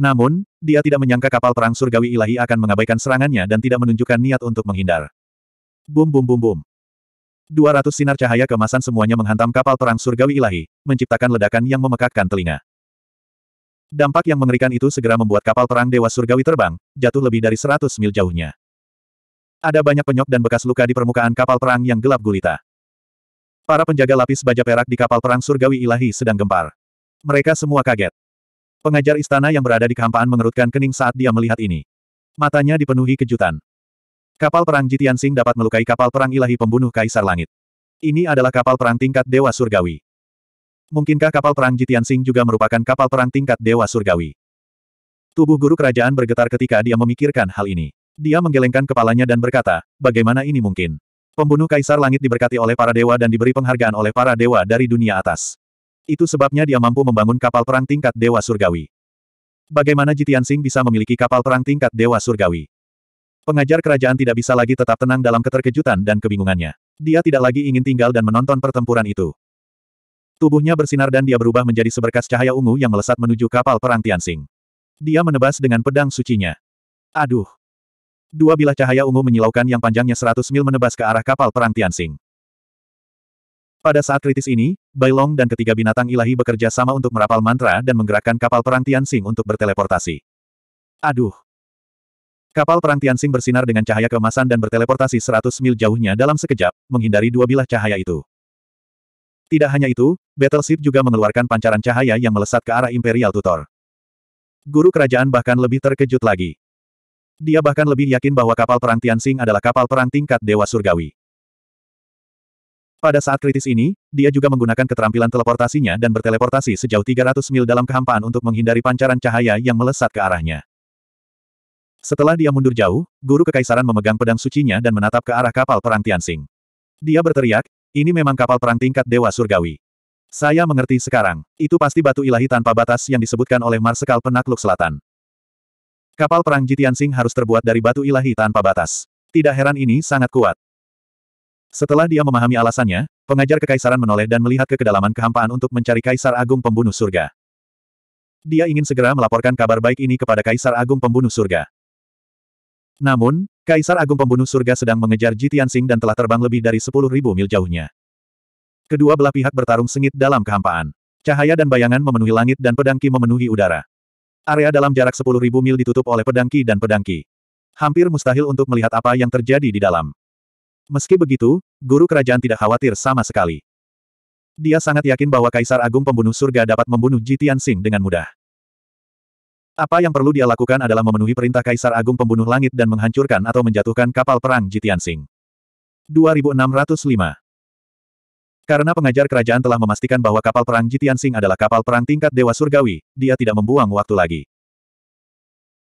Namun, dia tidak menyangka kapal perang surgawi ilahi akan mengabaikan serangannya dan tidak menunjukkan niat untuk menghindar. Bum bum bum bum. 200 sinar cahaya kemasan semuanya menghantam kapal perang surgawi ilahi, menciptakan ledakan yang memekakkan telinga. Dampak yang mengerikan itu segera membuat kapal perang Dewa Surgawi terbang, jatuh lebih dari 100 mil jauhnya. Ada banyak penyok dan bekas luka di permukaan kapal perang yang gelap gulita. Para penjaga lapis baja perak di kapal perang surgawi ilahi sedang gempar. Mereka semua kaget. Pengajar istana yang berada di kehampaan mengerutkan kening saat dia melihat ini. Matanya dipenuhi kejutan. Kapal perang Jitian Sing dapat melukai kapal perang ilahi pembunuh Kaisar Langit. Ini adalah kapal perang tingkat Dewa Surgawi. Mungkinkah kapal perang Jitian Sing juga merupakan kapal perang tingkat Dewa Surgawi? Tubuh guru kerajaan bergetar ketika dia memikirkan hal ini. Dia menggelengkan kepalanya dan berkata, bagaimana ini mungkin? Pembunuh Kaisar Langit diberkati oleh para dewa dan diberi penghargaan oleh para dewa dari dunia atas. Itu sebabnya dia mampu membangun kapal perang tingkat dewa surgawi. Bagaimana Jitian Sing bisa memiliki kapal perang tingkat dewa surgawi? Pengajar kerajaan tidak bisa lagi tetap tenang dalam keterkejutan dan kebingungannya. Dia tidak lagi ingin tinggal dan menonton pertempuran itu. Tubuhnya bersinar dan dia berubah menjadi seberkas cahaya ungu yang melesat menuju kapal perang Tian Singh. Dia menebas dengan pedang sucinya. Aduh, Dua bilah cahaya ungu menyilaukan yang panjangnya seratus mil menebas ke arah kapal perang Tianxing. Pada saat kritis ini, Bailong dan ketiga binatang ilahi bekerja sama untuk merapal mantra dan menggerakkan kapal perang Tianxing untuk berteleportasi. Aduh! Kapal perang Tianxing bersinar dengan cahaya keemasan dan berteleportasi 100 mil jauhnya dalam sekejap, menghindari dua bilah cahaya itu. Tidak hanya itu, Battleship juga mengeluarkan pancaran cahaya yang melesat ke arah Imperial Tutor. Guru kerajaan bahkan lebih terkejut lagi. Dia bahkan lebih yakin bahwa kapal perang Tianxing adalah kapal perang tingkat Dewa Surgawi. Pada saat kritis ini, dia juga menggunakan keterampilan teleportasinya dan berteleportasi sejauh 300 mil dalam kehampaan untuk menghindari pancaran cahaya yang melesat ke arahnya. Setelah dia mundur jauh, guru kekaisaran memegang pedang sucinya dan menatap ke arah kapal perang Tianxing. Dia berteriak, ini memang kapal perang tingkat Dewa Surgawi. Saya mengerti sekarang. Itu pasti batu ilahi tanpa batas yang disebutkan oleh Marsekal Penakluk Selatan. Kapal perang Jitian Jitiansing harus terbuat dari batu ilahi tanpa batas. Tidak heran ini sangat kuat. Setelah dia memahami alasannya, pengajar kekaisaran menoleh dan melihat ke kedalaman kehampaan untuk mencari Kaisar Agung Pembunuh Surga. Dia ingin segera melaporkan kabar baik ini kepada Kaisar Agung Pembunuh Surga. Namun, Kaisar Agung Pembunuh Surga sedang mengejar Jitian Jitiansing dan telah terbang lebih dari 10.000 mil jauhnya. Kedua belah pihak bertarung sengit dalam kehampaan. Cahaya dan bayangan memenuhi langit dan pedang Ki memenuhi udara. Area dalam jarak 10.000 mil ditutup oleh pedangki dan pedangki. Hampir mustahil untuk melihat apa yang terjadi di dalam. Meski begitu, guru kerajaan tidak khawatir sama sekali. Dia sangat yakin bahwa Kaisar Agung Pembunuh Surga dapat membunuh Jitian Sing dengan mudah. Apa yang perlu dia lakukan adalah memenuhi perintah Kaisar Agung Pembunuh Langit dan menghancurkan atau menjatuhkan kapal perang Jitian Sing. 2605 karena pengajar kerajaan telah memastikan bahwa kapal perang Jitian Sing adalah kapal perang tingkat Dewa Surgawi, dia tidak membuang waktu lagi.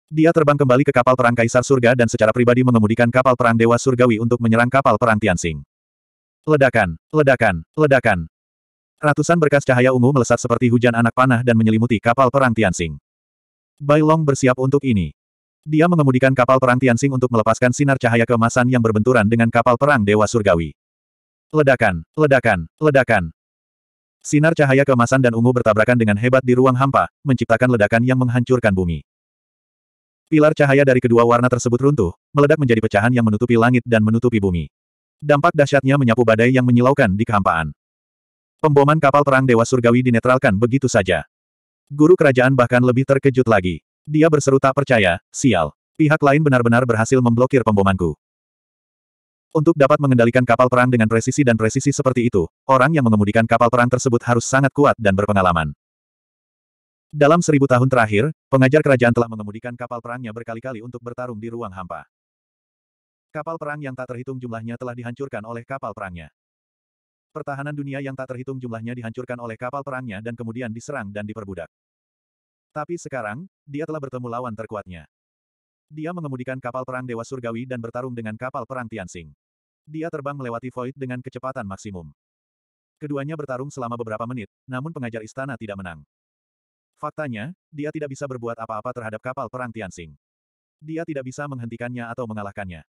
Dia terbang kembali ke kapal perang Kaisar Surga dan secara pribadi mengemudikan kapal perang Dewa Surgawi untuk menyerang kapal perang Tian Sing. Ledakan, ledakan, ledakan. Ratusan berkas cahaya ungu melesat seperti hujan anak panah dan menyelimuti kapal perang Sing. Bai Long bersiap untuk ini. Dia mengemudikan kapal perang Tian Sing untuk melepaskan sinar cahaya kemasan yang berbenturan dengan kapal perang Dewa Surgawi. Ledakan, ledakan, ledakan. Sinar cahaya kemasan dan ungu bertabrakan dengan hebat di ruang hampa, menciptakan ledakan yang menghancurkan bumi. Pilar cahaya dari kedua warna tersebut runtuh, meledak menjadi pecahan yang menutupi langit dan menutupi bumi. Dampak dahsyatnya menyapu badai yang menyilaukan di kehampaan. Pemboman kapal perang Dewa Surgawi dinetralkan begitu saja. Guru kerajaan bahkan lebih terkejut lagi. Dia berseru tak percaya, sial. Pihak lain benar-benar berhasil memblokir pembomanku. Untuk dapat mengendalikan kapal perang dengan presisi dan presisi seperti itu, orang yang mengemudikan kapal perang tersebut harus sangat kuat dan berpengalaman. Dalam seribu tahun terakhir, pengajar kerajaan telah mengemudikan kapal perangnya berkali-kali untuk bertarung di ruang hampa. Kapal perang yang tak terhitung jumlahnya telah dihancurkan oleh kapal perangnya. Pertahanan dunia yang tak terhitung jumlahnya dihancurkan oleh kapal perangnya dan kemudian diserang dan diperbudak. Tapi sekarang, dia telah bertemu lawan terkuatnya. Dia mengemudikan kapal perang Dewa Surgawi dan bertarung dengan kapal perang Tianxing. Dia terbang melewati void dengan kecepatan maksimum. Keduanya bertarung selama beberapa menit, namun pengajar istana tidak menang. Faktanya, dia tidak bisa berbuat apa-apa terhadap kapal perang Tianxing. Dia tidak bisa menghentikannya atau mengalahkannya.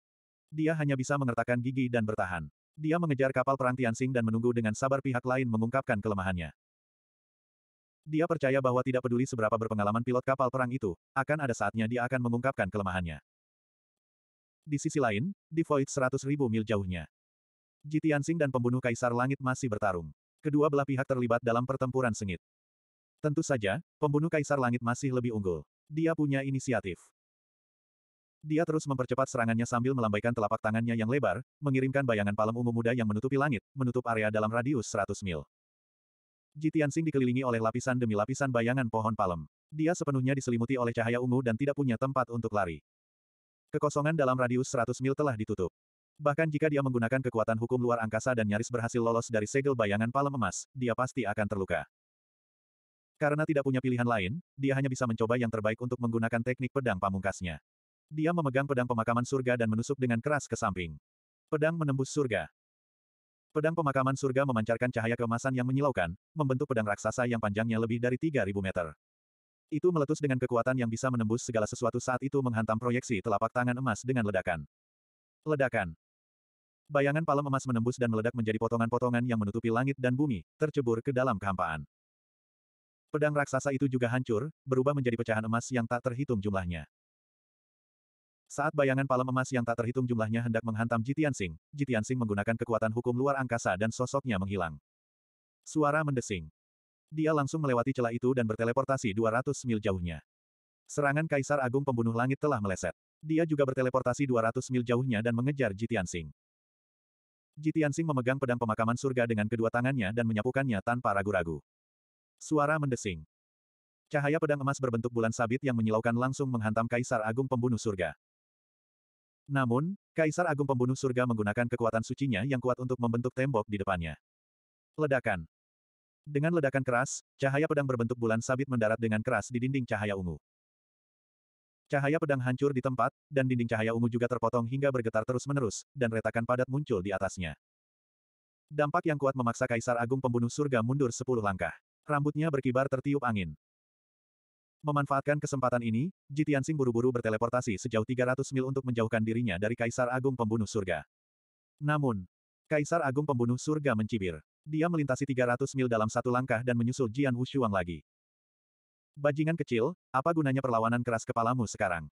Dia hanya bisa mengertakkan gigi dan bertahan. Dia mengejar kapal perang Tianxing dan menunggu dengan sabar pihak lain mengungkapkan kelemahannya. Dia percaya bahwa tidak peduli seberapa berpengalaman pilot kapal perang itu, akan ada saatnya dia akan mengungkapkan kelemahannya. Di sisi lain, di Void 100 mil jauhnya. Jitiansing dan pembunuh Kaisar Langit masih bertarung. Kedua belah pihak terlibat dalam pertempuran sengit. Tentu saja, pembunuh Kaisar Langit masih lebih unggul. Dia punya inisiatif. Dia terus mempercepat serangannya sambil melambaikan telapak tangannya yang lebar, mengirimkan bayangan palem ungu muda yang menutupi langit, menutup area dalam radius 100 mil. Ji Tianxing dikelilingi oleh lapisan demi lapisan bayangan pohon palem. Dia sepenuhnya diselimuti oleh cahaya ungu dan tidak punya tempat untuk lari. Kekosongan dalam radius 100 mil telah ditutup. Bahkan jika dia menggunakan kekuatan hukum luar angkasa dan nyaris berhasil lolos dari segel bayangan palem emas, dia pasti akan terluka. Karena tidak punya pilihan lain, dia hanya bisa mencoba yang terbaik untuk menggunakan teknik pedang pamungkasnya. Dia memegang pedang pemakaman surga dan menusuk dengan keras ke samping. Pedang menembus surga. Pedang pemakaman surga memancarkan cahaya keemasan yang menyilaukan, membentuk pedang raksasa yang panjangnya lebih dari 3.000 meter. Itu meletus dengan kekuatan yang bisa menembus segala sesuatu saat itu menghantam proyeksi telapak tangan emas dengan ledakan. Ledakan. Bayangan palem emas menembus dan meledak menjadi potongan-potongan yang menutupi langit dan bumi, tercebur ke dalam kehampaan. Pedang raksasa itu juga hancur, berubah menjadi pecahan emas yang tak terhitung jumlahnya. Saat bayangan palem emas yang tak terhitung jumlahnya hendak menghantam Jitian Sing, Jitian Sing menggunakan kekuatan hukum luar angkasa dan sosoknya menghilang. Suara mendesing. Dia langsung melewati celah itu dan berteleportasi 200 mil jauhnya. Serangan Kaisar Agung Pembunuh Langit telah meleset. Dia juga berteleportasi 200 mil jauhnya dan mengejar Jitian Sing. Jitian Sing memegang pedang pemakaman surga dengan kedua tangannya dan menyapukannya tanpa ragu-ragu. Suara mendesing. Cahaya pedang emas berbentuk bulan sabit yang menyilaukan langsung menghantam Kaisar Agung Pembunuh Surga. Namun, Kaisar Agung Pembunuh Surga menggunakan kekuatan sucinya yang kuat untuk membentuk tembok di depannya. Ledakan. Dengan ledakan keras, cahaya pedang berbentuk bulan sabit mendarat dengan keras di dinding cahaya ungu. Cahaya pedang hancur di tempat, dan dinding cahaya ungu juga terpotong hingga bergetar terus-menerus, dan retakan padat muncul di atasnya. Dampak yang kuat memaksa Kaisar Agung Pembunuh Surga mundur sepuluh langkah. Rambutnya berkibar tertiup angin. Memanfaatkan kesempatan ini, Jitiansing buru-buru berteleportasi sejauh 300 mil untuk menjauhkan dirinya dari Kaisar Agung Pembunuh Surga. Namun, Kaisar Agung Pembunuh Surga mencibir. Dia melintasi 300 mil dalam satu langkah dan menyusul Jian Wushuang lagi. Bajingan kecil, apa gunanya perlawanan keras kepalamu sekarang?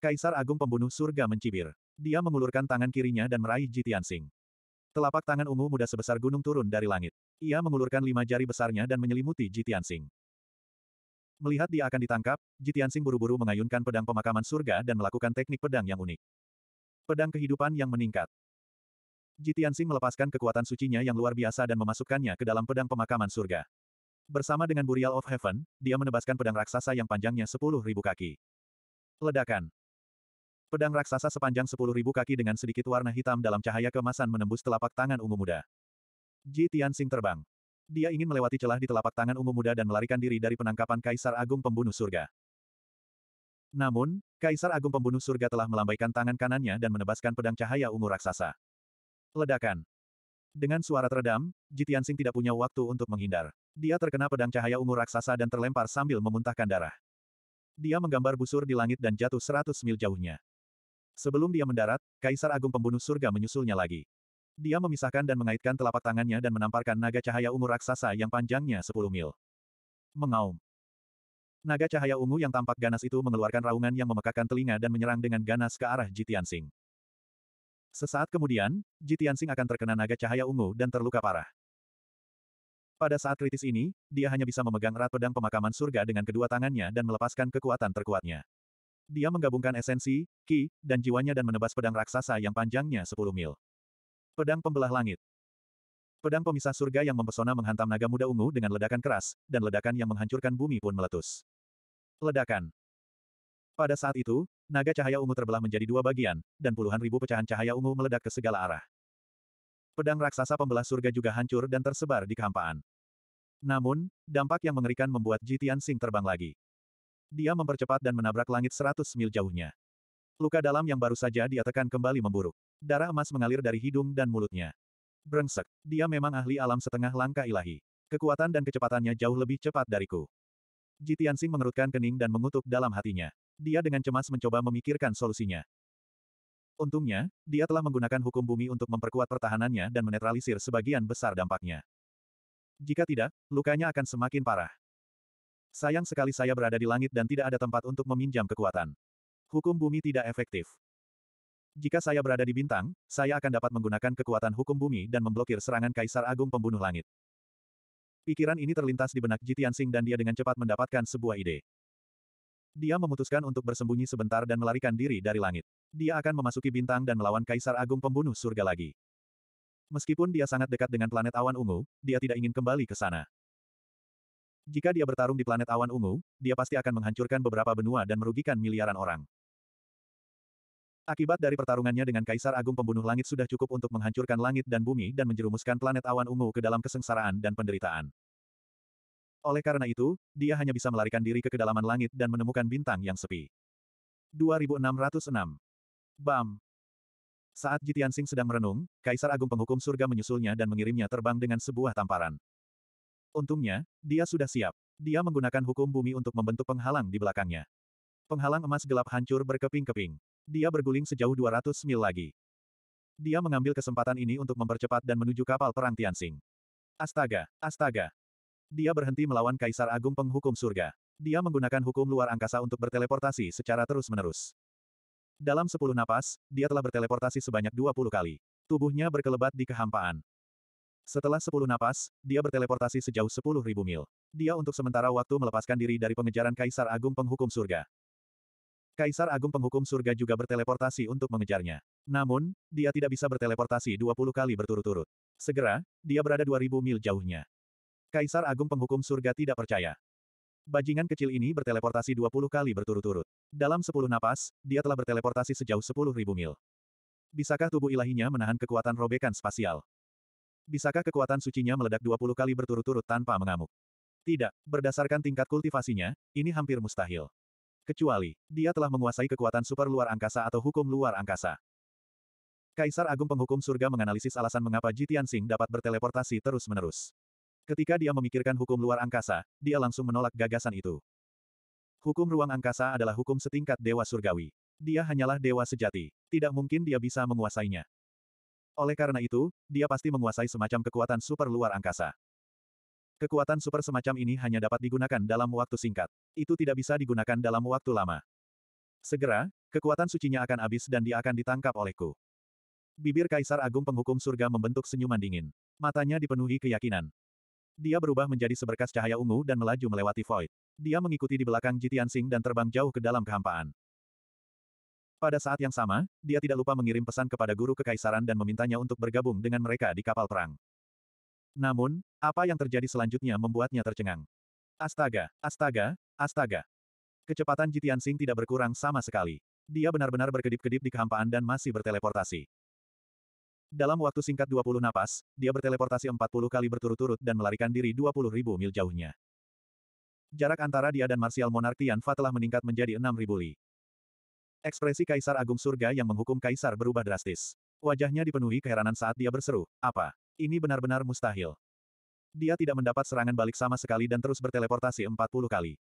Kaisar Agung Pembunuh Surga mencibir. Dia mengulurkan tangan kirinya dan meraih Jitiansing. Telapak tangan ungu muda sebesar gunung turun dari langit. Ia mengulurkan lima jari besarnya dan menyelimuti Jitiansing. Melihat dia akan ditangkap, Jitiansing buru-buru mengayunkan pedang pemakaman surga dan melakukan teknik pedang yang unik. Pedang kehidupan yang meningkat. Jitiansing melepaskan kekuatan sucinya yang luar biasa dan memasukkannya ke dalam pedang pemakaman surga. Bersama dengan Burial of Heaven, dia menebaskan pedang raksasa yang panjangnya 10.000 kaki. Ledakan. Pedang raksasa sepanjang 10.000 kaki dengan sedikit warna hitam dalam cahaya kemasan menembus telapak tangan ungu muda. Ji terbang. Dia ingin melewati celah di telapak tangan ungu muda dan melarikan diri dari penangkapan Kaisar Agung Pembunuh Surga. Namun, Kaisar Agung Pembunuh Surga telah melambaikan tangan kanannya dan menebaskan pedang cahaya ungu raksasa. Ledakan. Dengan suara teredam, Jitian tidak punya waktu untuk menghindar. Dia terkena pedang cahaya ungu raksasa dan terlempar sambil memuntahkan darah. Dia menggambar busur di langit dan jatuh seratus mil jauhnya. Sebelum dia mendarat, Kaisar Agung Pembunuh Surga menyusulnya lagi. Dia memisahkan dan mengaitkan telapak tangannya dan menamparkan naga cahaya ungu raksasa yang panjangnya 10 mil. Mengaum. Naga cahaya ungu yang tampak ganas itu mengeluarkan raungan yang memekakan telinga dan menyerang dengan ganas ke arah Jitian Singh. Sesaat kemudian, Jitian Singh akan terkena naga cahaya ungu dan terluka parah. Pada saat kritis ini, dia hanya bisa memegang erat pedang pemakaman surga dengan kedua tangannya dan melepaskan kekuatan terkuatnya. Dia menggabungkan esensi, ki, dan jiwanya dan menebas pedang raksasa yang panjangnya 10 mil. Pedang Pembelah Langit Pedang pemisah surga yang mempesona menghantam naga muda ungu dengan ledakan keras, dan ledakan yang menghancurkan bumi pun meletus. Ledakan. Pada saat itu, naga cahaya ungu terbelah menjadi dua bagian, dan puluhan ribu pecahan cahaya ungu meledak ke segala arah. Pedang raksasa pembelah surga juga hancur dan tersebar di kehampaan. Namun, dampak yang mengerikan membuat Jitian Sing terbang lagi. Dia mempercepat dan menabrak langit seratus mil jauhnya. Luka dalam yang baru saja dia tekan kembali memburuk. Darah emas mengalir dari hidung dan mulutnya. Brengsek, dia memang ahli alam setengah langkah ilahi. Kekuatan dan kecepatannya jauh lebih cepat dariku. Jitiansing mengerutkan kening dan mengutuk dalam hatinya. Dia dengan cemas mencoba memikirkan solusinya. Untungnya, dia telah menggunakan hukum bumi untuk memperkuat pertahanannya dan menetralisir sebagian besar dampaknya. Jika tidak, lukanya akan semakin parah. Sayang sekali saya berada di langit dan tidak ada tempat untuk meminjam kekuatan. Hukum bumi tidak efektif. Jika saya berada di bintang, saya akan dapat menggunakan kekuatan hukum bumi dan memblokir serangan Kaisar Agung Pembunuh Langit. Pikiran ini terlintas di benak Jitian Sing dan dia dengan cepat mendapatkan sebuah ide. Dia memutuskan untuk bersembunyi sebentar dan melarikan diri dari langit. Dia akan memasuki bintang dan melawan Kaisar Agung Pembunuh Surga lagi. Meskipun dia sangat dekat dengan planet awan ungu, dia tidak ingin kembali ke sana. Jika dia bertarung di planet awan ungu, dia pasti akan menghancurkan beberapa benua dan merugikan miliaran orang. Akibat dari pertarungannya dengan Kaisar Agung Pembunuh Langit sudah cukup untuk menghancurkan langit dan bumi dan menjerumuskan planet awan ungu ke dalam kesengsaraan dan penderitaan. Oleh karena itu, dia hanya bisa melarikan diri ke kedalaman langit dan menemukan bintang yang sepi. 2606 Bam! Saat Jitian Sing sedang merenung, Kaisar Agung Penghukum Surga menyusulnya dan mengirimnya terbang dengan sebuah tamparan. Untungnya, dia sudah siap. Dia menggunakan hukum bumi untuk membentuk penghalang di belakangnya. Penghalang emas gelap hancur berkeping-keping. Dia berguling sejauh 200 mil lagi. Dia mengambil kesempatan ini untuk mempercepat dan menuju kapal perang Tianxing. Astaga, astaga. Dia berhenti melawan Kaisar Agung Penghukum Surga. Dia menggunakan hukum luar angkasa untuk berteleportasi secara terus-menerus. Dalam 10 napas, dia telah berteleportasi sebanyak 20 kali. Tubuhnya berkelebat di kehampaan. Setelah 10 napas, dia berteleportasi sejauh ribu mil. Dia untuk sementara waktu melepaskan diri dari pengejaran Kaisar Agung Penghukum Surga. Kaisar Agung Penghukum Surga juga berteleportasi untuk mengejarnya. Namun, dia tidak bisa berteleportasi 20 kali berturut-turut. Segera, dia berada 2000 mil jauhnya. Kaisar Agung Penghukum Surga tidak percaya. Bajingan kecil ini berteleportasi 20 kali berturut-turut. Dalam 10 napas, dia telah berteleportasi sejauh 10.000 mil. Bisakah tubuh ilahinya menahan kekuatan robekan spasial? Bisakah kekuatan sucinya meledak 20 kali berturut-turut tanpa mengamuk? Tidak, berdasarkan tingkat kultivasinya, ini hampir mustahil. Kecuali, dia telah menguasai kekuatan super luar angkasa atau hukum luar angkasa. Kaisar Agung Penghukum Surga menganalisis alasan mengapa Jitian Sing dapat berteleportasi terus-menerus. Ketika dia memikirkan hukum luar angkasa, dia langsung menolak gagasan itu. Hukum ruang angkasa adalah hukum setingkat dewa surgawi. Dia hanyalah dewa sejati. Tidak mungkin dia bisa menguasainya. Oleh karena itu, dia pasti menguasai semacam kekuatan super luar angkasa. Kekuatan super semacam ini hanya dapat digunakan dalam waktu singkat. Itu tidak bisa digunakan dalam waktu lama. Segera, kekuatan sucinya akan habis dan dia akan ditangkap olehku. Bibir Kaisar Agung Penghukum Surga membentuk senyuman dingin. Matanya dipenuhi keyakinan. Dia berubah menjadi seberkas cahaya ungu dan melaju melewati void. Dia mengikuti di belakang Jitian Sing dan terbang jauh ke dalam kehampaan. Pada saat yang sama, dia tidak lupa mengirim pesan kepada guru kekaisaran dan memintanya untuk bergabung dengan mereka di kapal perang. Namun, apa yang terjadi selanjutnya membuatnya tercengang. Astaga, astaga, astaga. Kecepatan Jitian Sing tidak berkurang sama sekali. Dia benar-benar berkedip-kedip di kehampaan dan masih berteleportasi. Dalam waktu singkat 20 napas, dia berteleportasi 40 kali berturut-turut dan melarikan diri 20 ribu mil jauhnya. Jarak antara dia dan Martial Monark Tianfa telah meningkat menjadi ribu li. Ekspresi Kaisar Agung Surga yang menghukum Kaisar berubah drastis. Wajahnya dipenuhi keheranan saat dia berseru, apa? Ini benar-benar mustahil. Dia tidak mendapat serangan balik sama sekali dan terus berteleportasi 40 kali.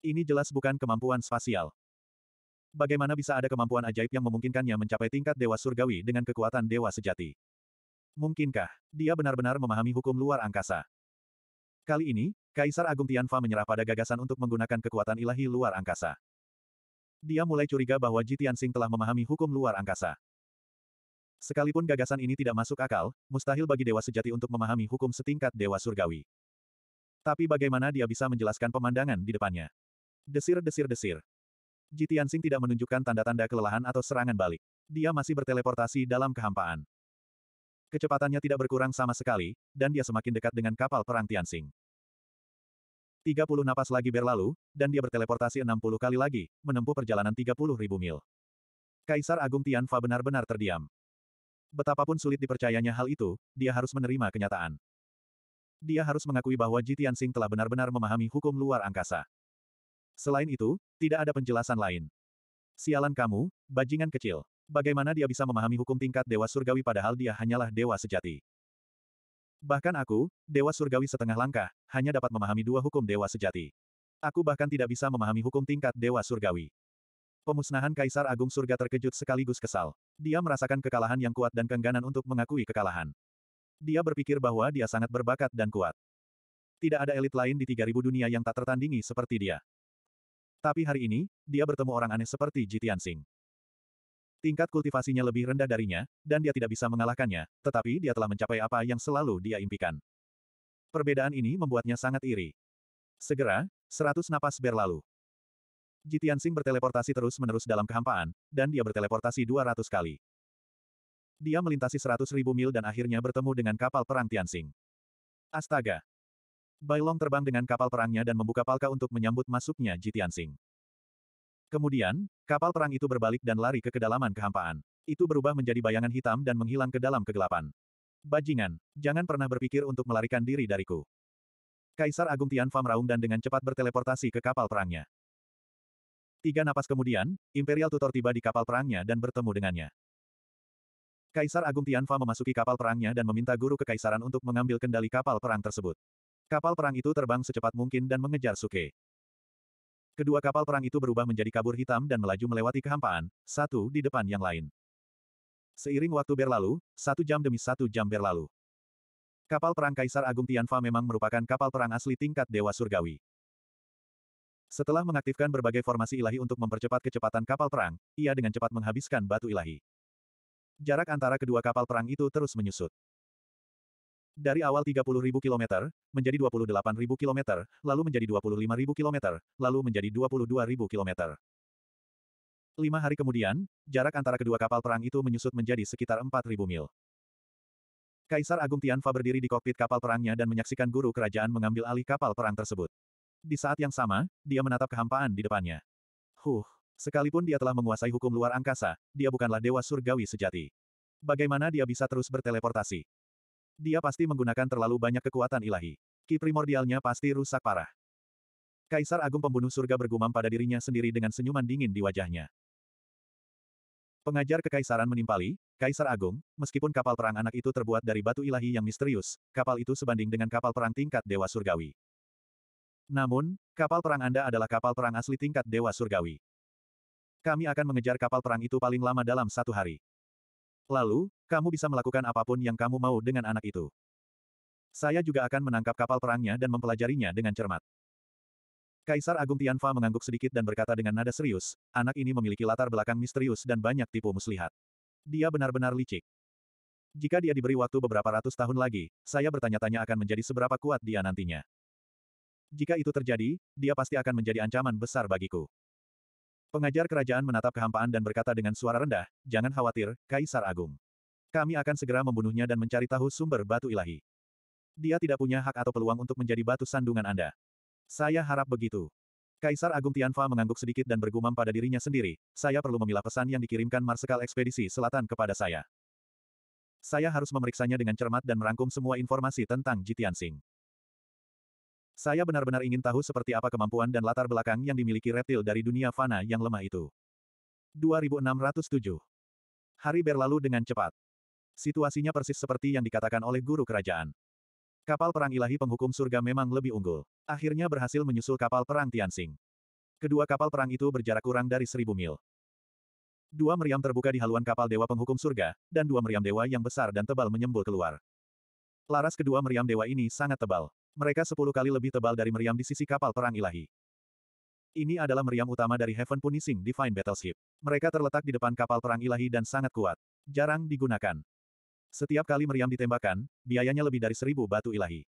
Ini jelas bukan kemampuan spasial. Bagaimana bisa ada kemampuan ajaib yang memungkinkannya mencapai tingkat dewa surgawi dengan kekuatan dewa sejati? Mungkinkah dia benar-benar memahami hukum luar angkasa? Kali ini, Kaisar Agung Tianfa menyerah pada gagasan untuk menggunakan kekuatan ilahi luar angkasa. Dia mulai curiga bahwa Jitian Sing telah memahami hukum luar angkasa. Sekalipun gagasan ini tidak masuk akal, mustahil bagi dewa sejati untuk memahami hukum setingkat dewa surgawi. Tapi bagaimana dia bisa menjelaskan pemandangan di depannya? Desir-desir-desir. Jitiansing tidak menunjukkan tanda-tanda kelelahan atau serangan balik. Dia masih berteleportasi dalam kehampaan. Kecepatannya tidak berkurang sama sekali, dan dia semakin dekat dengan kapal perang Tiansing. 30 napas lagi berlalu, dan dia berteleportasi 60 kali lagi, menempuh perjalanan ribu mil. Kaisar Agung Tianfa benar-benar terdiam. Betapapun sulit dipercayanya hal itu, dia harus menerima kenyataan. Dia harus mengakui bahwa Ji Tianxing telah benar-benar memahami hukum luar angkasa. Selain itu, tidak ada penjelasan lain. Sialan kamu, bajingan kecil. Bagaimana dia bisa memahami hukum tingkat Dewa Surgawi padahal dia hanyalah Dewa sejati? Bahkan aku, Dewa Surgawi setengah langkah, hanya dapat memahami dua hukum Dewa sejati. Aku bahkan tidak bisa memahami hukum tingkat Dewa Surgawi. Pemusnahan Kaisar Agung Surga terkejut sekaligus kesal. Dia merasakan kekalahan yang kuat dan keengganan untuk mengakui kekalahan. Dia berpikir bahwa dia sangat berbakat dan kuat. Tidak ada elit lain di 3000 dunia yang tak tertandingi seperti dia. Tapi hari ini, dia bertemu orang aneh seperti Jitian Singh. Tingkat kultivasinya lebih rendah darinya, dan dia tidak bisa mengalahkannya, tetapi dia telah mencapai apa yang selalu dia impikan. Perbedaan ini membuatnya sangat iri. Segera, seratus napas berlalu. Jitian Tianxing berteleportasi terus-menerus dalam kehampaan, dan dia berteleportasi 200 kali. Dia melintasi 100.000 mil dan akhirnya bertemu dengan kapal perang Tian Tianxing. Astaga! Bailong terbang dengan kapal perangnya dan membuka palka untuk menyambut masuknya Jitian Tianxing. Kemudian, kapal perang itu berbalik dan lari ke kedalaman kehampaan. Itu berubah menjadi bayangan hitam dan menghilang ke dalam kegelapan. Bajingan, jangan pernah berpikir untuk melarikan diri dariku. Kaisar Agung Tian meraung dan dengan cepat berteleportasi ke kapal perangnya. Tiga napas kemudian, Imperial Tutor tiba di kapal perangnya dan bertemu dengannya. Kaisar Agung Tianfa memasuki kapal perangnya dan meminta guru kekaisaran untuk mengambil kendali kapal perang tersebut. Kapal perang itu terbang secepat mungkin dan mengejar Suke. Kedua kapal perang itu berubah menjadi kabur hitam dan melaju melewati kehampaan, satu di depan yang lain. Seiring waktu berlalu, satu jam demi satu jam berlalu. Kapal perang Kaisar Agung Tianfa memang merupakan kapal perang asli tingkat Dewa Surgawi. Setelah mengaktifkan berbagai formasi ilahi untuk mempercepat kecepatan kapal perang, ia dengan cepat menghabiskan batu ilahi. Jarak antara kedua kapal perang itu terus menyusut. Dari awal 30.000 km, menjadi 28.000 km, lalu menjadi 25.000 km, lalu menjadi 22.000 km. Lima hari kemudian, jarak antara kedua kapal perang itu menyusut menjadi sekitar 4.000 mil. Kaisar Agung Tianfa berdiri di kokpit kapal perangnya dan menyaksikan guru kerajaan mengambil alih kapal perang tersebut. Di saat yang sama, dia menatap kehampaan di depannya. Huh, sekalipun dia telah menguasai hukum luar angkasa, dia bukanlah dewa surgawi sejati. Bagaimana dia bisa terus berteleportasi? Dia pasti menggunakan terlalu banyak kekuatan ilahi. Ki primordialnya pasti rusak parah. Kaisar Agung Pembunuh Surga bergumam pada dirinya sendiri dengan senyuman dingin di wajahnya. Pengajar kekaisaran menimpali, Kaisar Agung, meskipun kapal perang anak itu terbuat dari batu ilahi yang misterius, kapal itu sebanding dengan kapal perang tingkat Dewa Surgawi. Namun, kapal perang Anda adalah kapal perang asli tingkat Dewa Surgawi. Kami akan mengejar kapal perang itu paling lama dalam satu hari. Lalu, kamu bisa melakukan apapun yang kamu mau dengan anak itu. Saya juga akan menangkap kapal perangnya dan mempelajarinya dengan cermat. Kaisar Agung Tianfa mengangguk sedikit dan berkata dengan nada serius, anak ini memiliki latar belakang misterius dan banyak tipu muslihat. Dia benar-benar licik. Jika dia diberi waktu beberapa ratus tahun lagi, saya bertanya-tanya akan menjadi seberapa kuat dia nantinya. Jika itu terjadi, dia pasti akan menjadi ancaman besar bagiku. Pengajar kerajaan menatap kehampaan dan berkata dengan suara rendah, Jangan khawatir, Kaisar Agung. Kami akan segera membunuhnya dan mencari tahu sumber batu ilahi. Dia tidak punya hak atau peluang untuk menjadi batu sandungan Anda. Saya harap begitu. Kaisar Agung Tianfa mengangguk sedikit dan bergumam pada dirinya sendiri, saya perlu memilah pesan yang dikirimkan Marsekal Ekspedisi Selatan kepada saya. Saya harus memeriksanya dengan cermat dan merangkum semua informasi tentang Jitian Singh." Saya benar-benar ingin tahu seperti apa kemampuan dan latar belakang yang dimiliki reptil dari dunia fana yang lemah itu. 2607 Hari berlalu dengan cepat. Situasinya persis seperti yang dikatakan oleh guru kerajaan. Kapal perang ilahi penghukum surga memang lebih unggul. Akhirnya berhasil menyusul kapal perang Tianxing. Kedua kapal perang itu berjarak kurang dari seribu mil. Dua meriam terbuka di haluan kapal dewa penghukum surga, dan dua meriam dewa yang besar dan tebal menyembul keluar. Laras kedua meriam dewa ini sangat tebal. Mereka sepuluh kali lebih tebal dari meriam di sisi kapal perang ilahi. Ini adalah meriam utama dari Heaven Punishing Divine Battleship. Mereka terletak di depan kapal perang ilahi dan sangat kuat. Jarang digunakan. Setiap kali meriam ditembakkan, biayanya lebih dari seribu batu ilahi.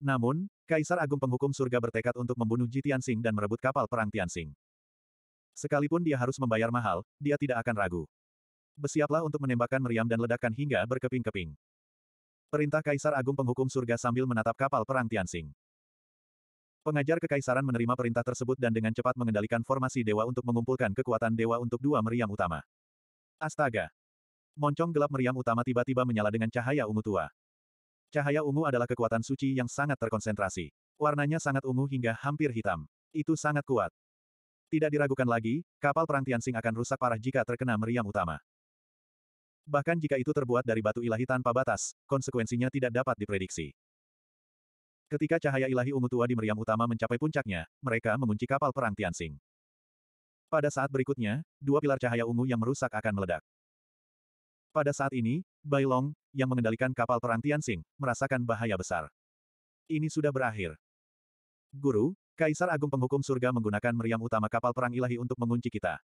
Namun, Kaisar Agung Penghukum Surga bertekad untuk membunuh Ji Tianxing dan merebut kapal perang Tianxing. Sekalipun dia harus membayar mahal, dia tidak akan ragu. Bersiaplah untuk menembakkan meriam dan ledakan hingga berkeping-keping. Perintah Kaisar Agung Penghukum Surga sambil menatap kapal perang Tianxing. Pengajar kekaisaran menerima perintah tersebut dan dengan cepat mengendalikan formasi dewa untuk mengumpulkan kekuatan dewa untuk dua meriam utama. Astaga! Moncong gelap meriam utama tiba-tiba menyala dengan cahaya ungu tua. Cahaya ungu adalah kekuatan suci yang sangat terkonsentrasi. Warnanya sangat ungu hingga hampir hitam. Itu sangat kuat. Tidak diragukan lagi, kapal perang Tianxing akan rusak parah jika terkena meriam utama. Bahkan jika itu terbuat dari batu ilahi tanpa batas, konsekuensinya tidak dapat diprediksi. Ketika cahaya ilahi ungu tua di meriam utama mencapai puncaknya, mereka mengunci kapal perang Tianxing. Pada saat berikutnya, dua pilar cahaya ungu yang merusak akan meledak. Pada saat ini, Bai Long, yang mengendalikan kapal perang Tianxing, merasakan bahaya besar. Ini sudah berakhir. Guru, Kaisar Agung Penghukum Surga menggunakan meriam utama kapal perang ilahi untuk mengunci kita.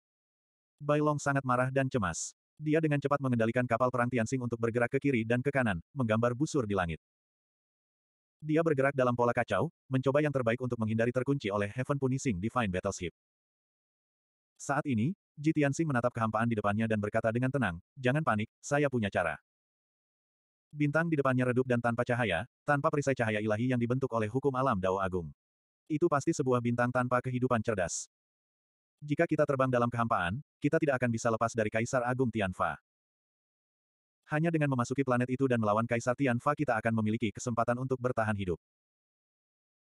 Bai Long sangat marah dan cemas. Dia dengan cepat mengendalikan kapal perang Tianxing untuk bergerak ke kiri dan ke kanan, menggambar busur di langit. Dia bergerak dalam pola kacau, mencoba yang terbaik untuk menghindari terkunci oleh Heaven Punishing Divine Battleship. Saat ini, Ji Tianxing menatap kehampaan di depannya dan berkata dengan tenang, jangan panik, saya punya cara. Bintang di depannya redup dan tanpa cahaya, tanpa perisai cahaya ilahi yang dibentuk oleh hukum alam Dao Agung. Itu pasti sebuah bintang tanpa kehidupan cerdas. Jika kita terbang dalam kehampaan, kita tidak akan bisa lepas dari Kaisar Agung Tianfa. Hanya dengan memasuki planet itu dan melawan Kaisar Tianfa kita akan memiliki kesempatan untuk bertahan hidup.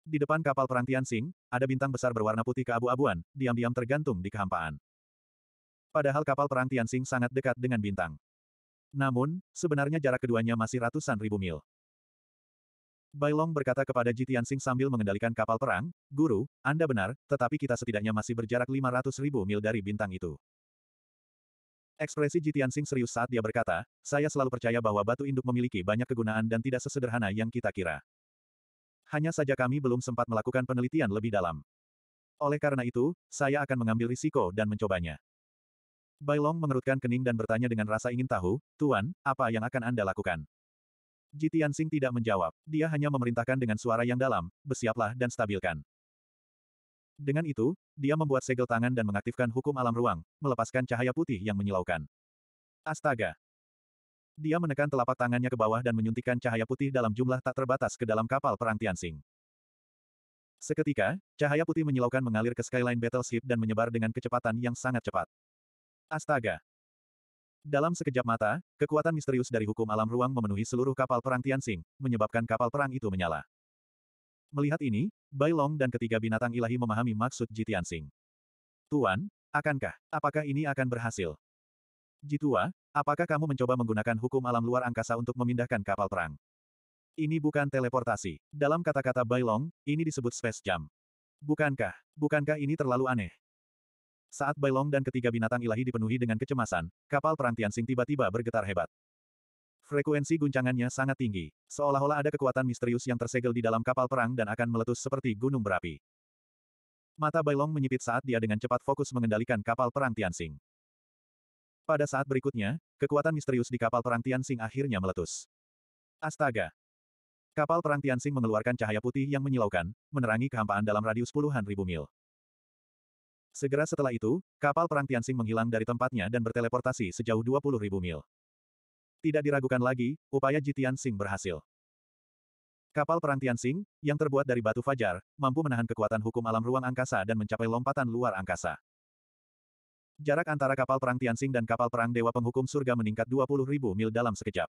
Di depan kapal perang Tianxing, ada bintang besar berwarna putih keabu-abuan, diam-diam tergantung di kehampaan. Padahal kapal perang Tianxing sangat dekat dengan bintang. Namun, sebenarnya jarak keduanya masih ratusan ribu mil. Bailong berkata kepada Ji Tianxing sambil mengendalikan kapal perang, Guru, Anda benar, tetapi kita setidaknya masih berjarak 500 ribu mil dari bintang itu. Ekspresi Ji Tianxing serius saat dia berkata, saya selalu percaya bahwa batu induk memiliki banyak kegunaan dan tidak sesederhana yang kita kira. Hanya saja kami belum sempat melakukan penelitian lebih dalam. Oleh karena itu, saya akan mengambil risiko dan mencobanya. Bailong mengerutkan kening dan bertanya dengan rasa ingin tahu, Tuan, apa yang akan Anda lakukan? Ji Tianxing tidak menjawab. Dia hanya memerintahkan dengan suara yang dalam, bersiaplah dan stabilkan. Dengan itu, dia membuat segel tangan dan mengaktifkan hukum alam ruang, melepaskan cahaya putih yang menyilaukan. Astaga! Dia menekan telapak tangannya ke bawah dan menyuntikkan cahaya putih dalam jumlah tak terbatas ke dalam kapal perang Tianxing. Seketika, cahaya putih menyilaukan mengalir ke skyline Battleship dan menyebar dengan kecepatan yang sangat cepat. Astaga! Dalam sekejap mata, kekuatan misterius dari hukum alam ruang memenuhi seluruh kapal perang Tianxing, menyebabkan kapal perang itu menyala. Melihat ini, Bai Long dan ketiga binatang ilahi memahami maksud Ji Tianxing. Tuan, akankah, apakah ini akan berhasil? Ji Tua, apakah kamu mencoba menggunakan hukum alam luar angkasa untuk memindahkan kapal perang? Ini bukan teleportasi. Dalam kata-kata Bai Long, ini disebut space jam. Bukankah, bukankah ini terlalu aneh? Saat Bailong dan ketiga binatang ilahi dipenuhi dengan kecemasan, kapal perang Tianxing tiba-tiba bergetar hebat. Frekuensi guncangannya sangat tinggi, seolah-olah ada kekuatan misterius yang tersegel di dalam kapal perang dan akan meletus seperti gunung berapi. Mata Bailong menyipit saat dia dengan cepat fokus mengendalikan kapal perang Tianxing. Pada saat berikutnya, kekuatan misterius di kapal perang Tianxing akhirnya meletus. Astaga! Kapal perang Tianxing mengeluarkan cahaya putih yang menyilaukan, menerangi kehampaan dalam radius puluhan ribu mil. Segera setelah itu, kapal perang Tianxing menghilang dari tempatnya dan berteleportasi sejauh 20.000 mil. Tidak diragukan lagi, upaya Ji Tianxing berhasil. Kapal perang Tianxing, yang terbuat dari batu fajar, mampu menahan kekuatan hukum alam ruang angkasa dan mencapai lompatan luar angkasa. Jarak antara kapal perang Tianxing dan kapal perang Dewa Penghukum Surga meningkat 20.000 mil dalam sekejap.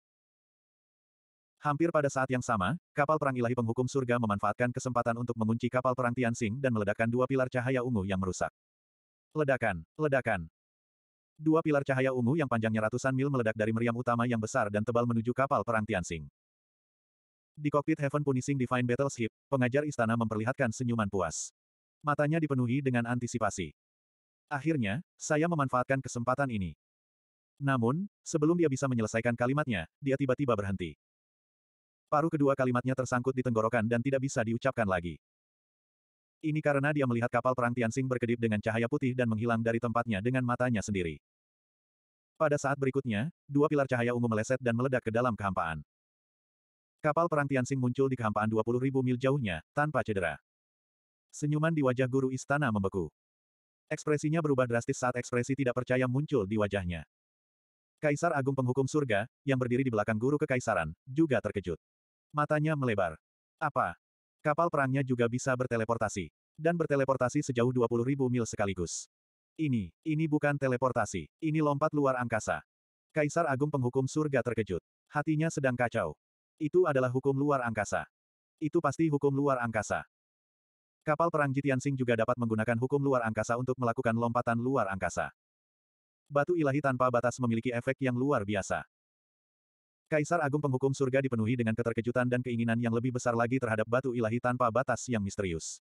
Hampir pada saat yang sama, kapal perang ilahi penghukum surga memanfaatkan kesempatan untuk mengunci kapal perang Tianxing dan meledakkan dua pilar cahaya ungu yang merusak. Ledakan, ledakan. Dua pilar cahaya ungu yang panjangnya ratusan mil meledak dari meriam utama yang besar dan tebal menuju kapal perang Tianxing. Di kokpit Heaven Punishing Divine Battleship, pengajar istana memperlihatkan senyuman puas. Matanya dipenuhi dengan antisipasi. Akhirnya, saya memanfaatkan kesempatan ini. Namun, sebelum dia bisa menyelesaikan kalimatnya, dia tiba-tiba berhenti. Paruh kedua kalimatnya tersangkut di tenggorokan dan tidak bisa diucapkan lagi. Ini karena dia melihat kapal perang Tianxing berkedip dengan cahaya putih dan menghilang dari tempatnya dengan matanya sendiri. Pada saat berikutnya, dua pilar cahaya ungu meleset dan meledak ke dalam kehampaan. Kapal perang Tianxing muncul di kehampaan 20.000 mil jauhnya, tanpa cedera. Senyuman di wajah guru istana membeku. Ekspresinya berubah drastis saat ekspresi tidak percaya muncul di wajahnya. Kaisar Agung Penghukum Surga, yang berdiri di belakang guru kekaisaran, juga terkejut. Matanya melebar. Apa? Kapal perangnya juga bisa berteleportasi. Dan berteleportasi sejauh 20.000 mil sekaligus. Ini, ini bukan teleportasi, ini lompat luar angkasa. Kaisar Agung Penghukum Surga terkejut. Hatinya sedang kacau. Itu adalah hukum luar angkasa. Itu pasti hukum luar angkasa. Kapal perang Jitian Jitiansing juga dapat menggunakan hukum luar angkasa untuk melakukan lompatan luar angkasa. Batu ilahi tanpa batas memiliki efek yang luar biasa. Kaisar Agung Penghukum Surga dipenuhi dengan keterkejutan dan keinginan yang lebih besar lagi terhadap batu ilahi tanpa batas yang misterius.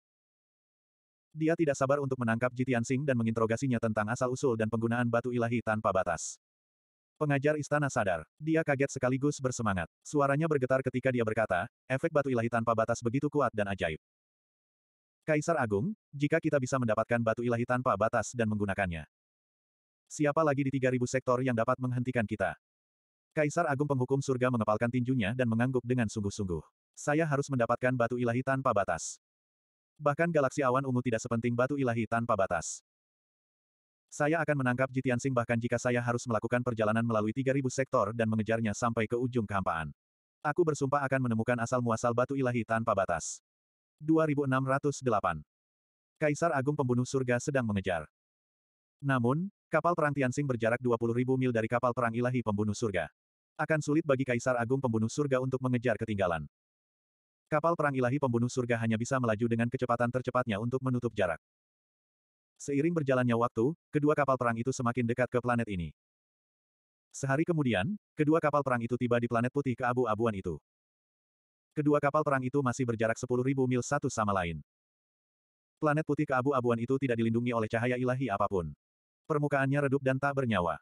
Dia tidak sabar untuk menangkap Jitian Singh dan menginterogasinya tentang asal-usul dan penggunaan batu ilahi tanpa batas. Pengajar istana sadar. Dia kaget sekaligus bersemangat. Suaranya bergetar ketika dia berkata, efek batu ilahi tanpa batas begitu kuat dan ajaib. Kaisar Agung, jika kita bisa mendapatkan batu ilahi tanpa batas dan menggunakannya. Siapa lagi di 3000 sektor yang dapat menghentikan kita? Kaisar Agung Penghukum Surga mengepalkan tinjunya dan mengangguk dengan sungguh-sungguh. Saya harus mendapatkan batu ilahi tanpa batas. Bahkan galaksi awan ungu tidak sepenting batu ilahi tanpa batas. Saya akan menangkap Jitian Sing bahkan jika saya harus melakukan perjalanan melalui 3000 sektor dan mengejarnya sampai ke ujung kehampaan. Aku bersumpah akan menemukan asal-muasal batu ilahi tanpa batas. 2608 Kaisar Agung Pembunuh Surga sedang mengejar. Namun, kapal perang Tianxing berjarak 20.000 mil dari kapal perang ilahi pembunuh surga. Akan sulit bagi Kaisar Agung Pembunuh Surga untuk mengejar ketinggalan. Kapal perang ilahi pembunuh surga hanya bisa melaju dengan kecepatan tercepatnya untuk menutup jarak. Seiring berjalannya waktu, kedua kapal perang itu semakin dekat ke planet ini. Sehari kemudian, kedua kapal perang itu tiba di planet putih keabu-abuan itu. Kedua kapal perang itu masih berjarak 10.000 mil satu sama lain. Planet putih keabu-abuan itu tidak dilindungi oleh cahaya ilahi apapun. Permukaannya redup dan tak bernyawa.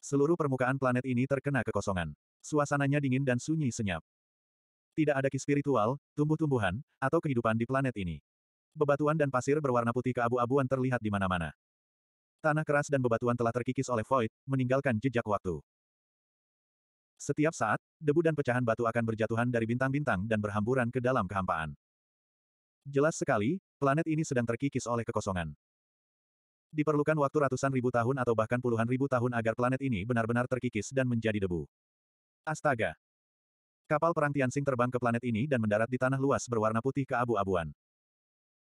Seluruh permukaan planet ini terkena kekosongan. Suasananya dingin dan sunyi senyap. Tidak ada ki spiritual, tumbuh-tumbuhan, atau kehidupan di planet ini. Bebatuan dan pasir berwarna putih keabu-abuan terlihat di mana-mana. Tanah keras dan bebatuan telah terkikis oleh Void, meninggalkan jejak waktu. Setiap saat, debu dan pecahan batu akan berjatuhan dari bintang-bintang dan berhamburan ke dalam kehampaan. Jelas sekali, planet ini sedang terkikis oleh kekosongan. Diperlukan waktu ratusan ribu tahun atau bahkan puluhan ribu tahun agar planet ini benar-benar terkikis dan menjadi debu. Astaga! Kapal perang Tianxing terbang ke planet ini dan mendarat di tanah luas berwarna putih ke abu abuan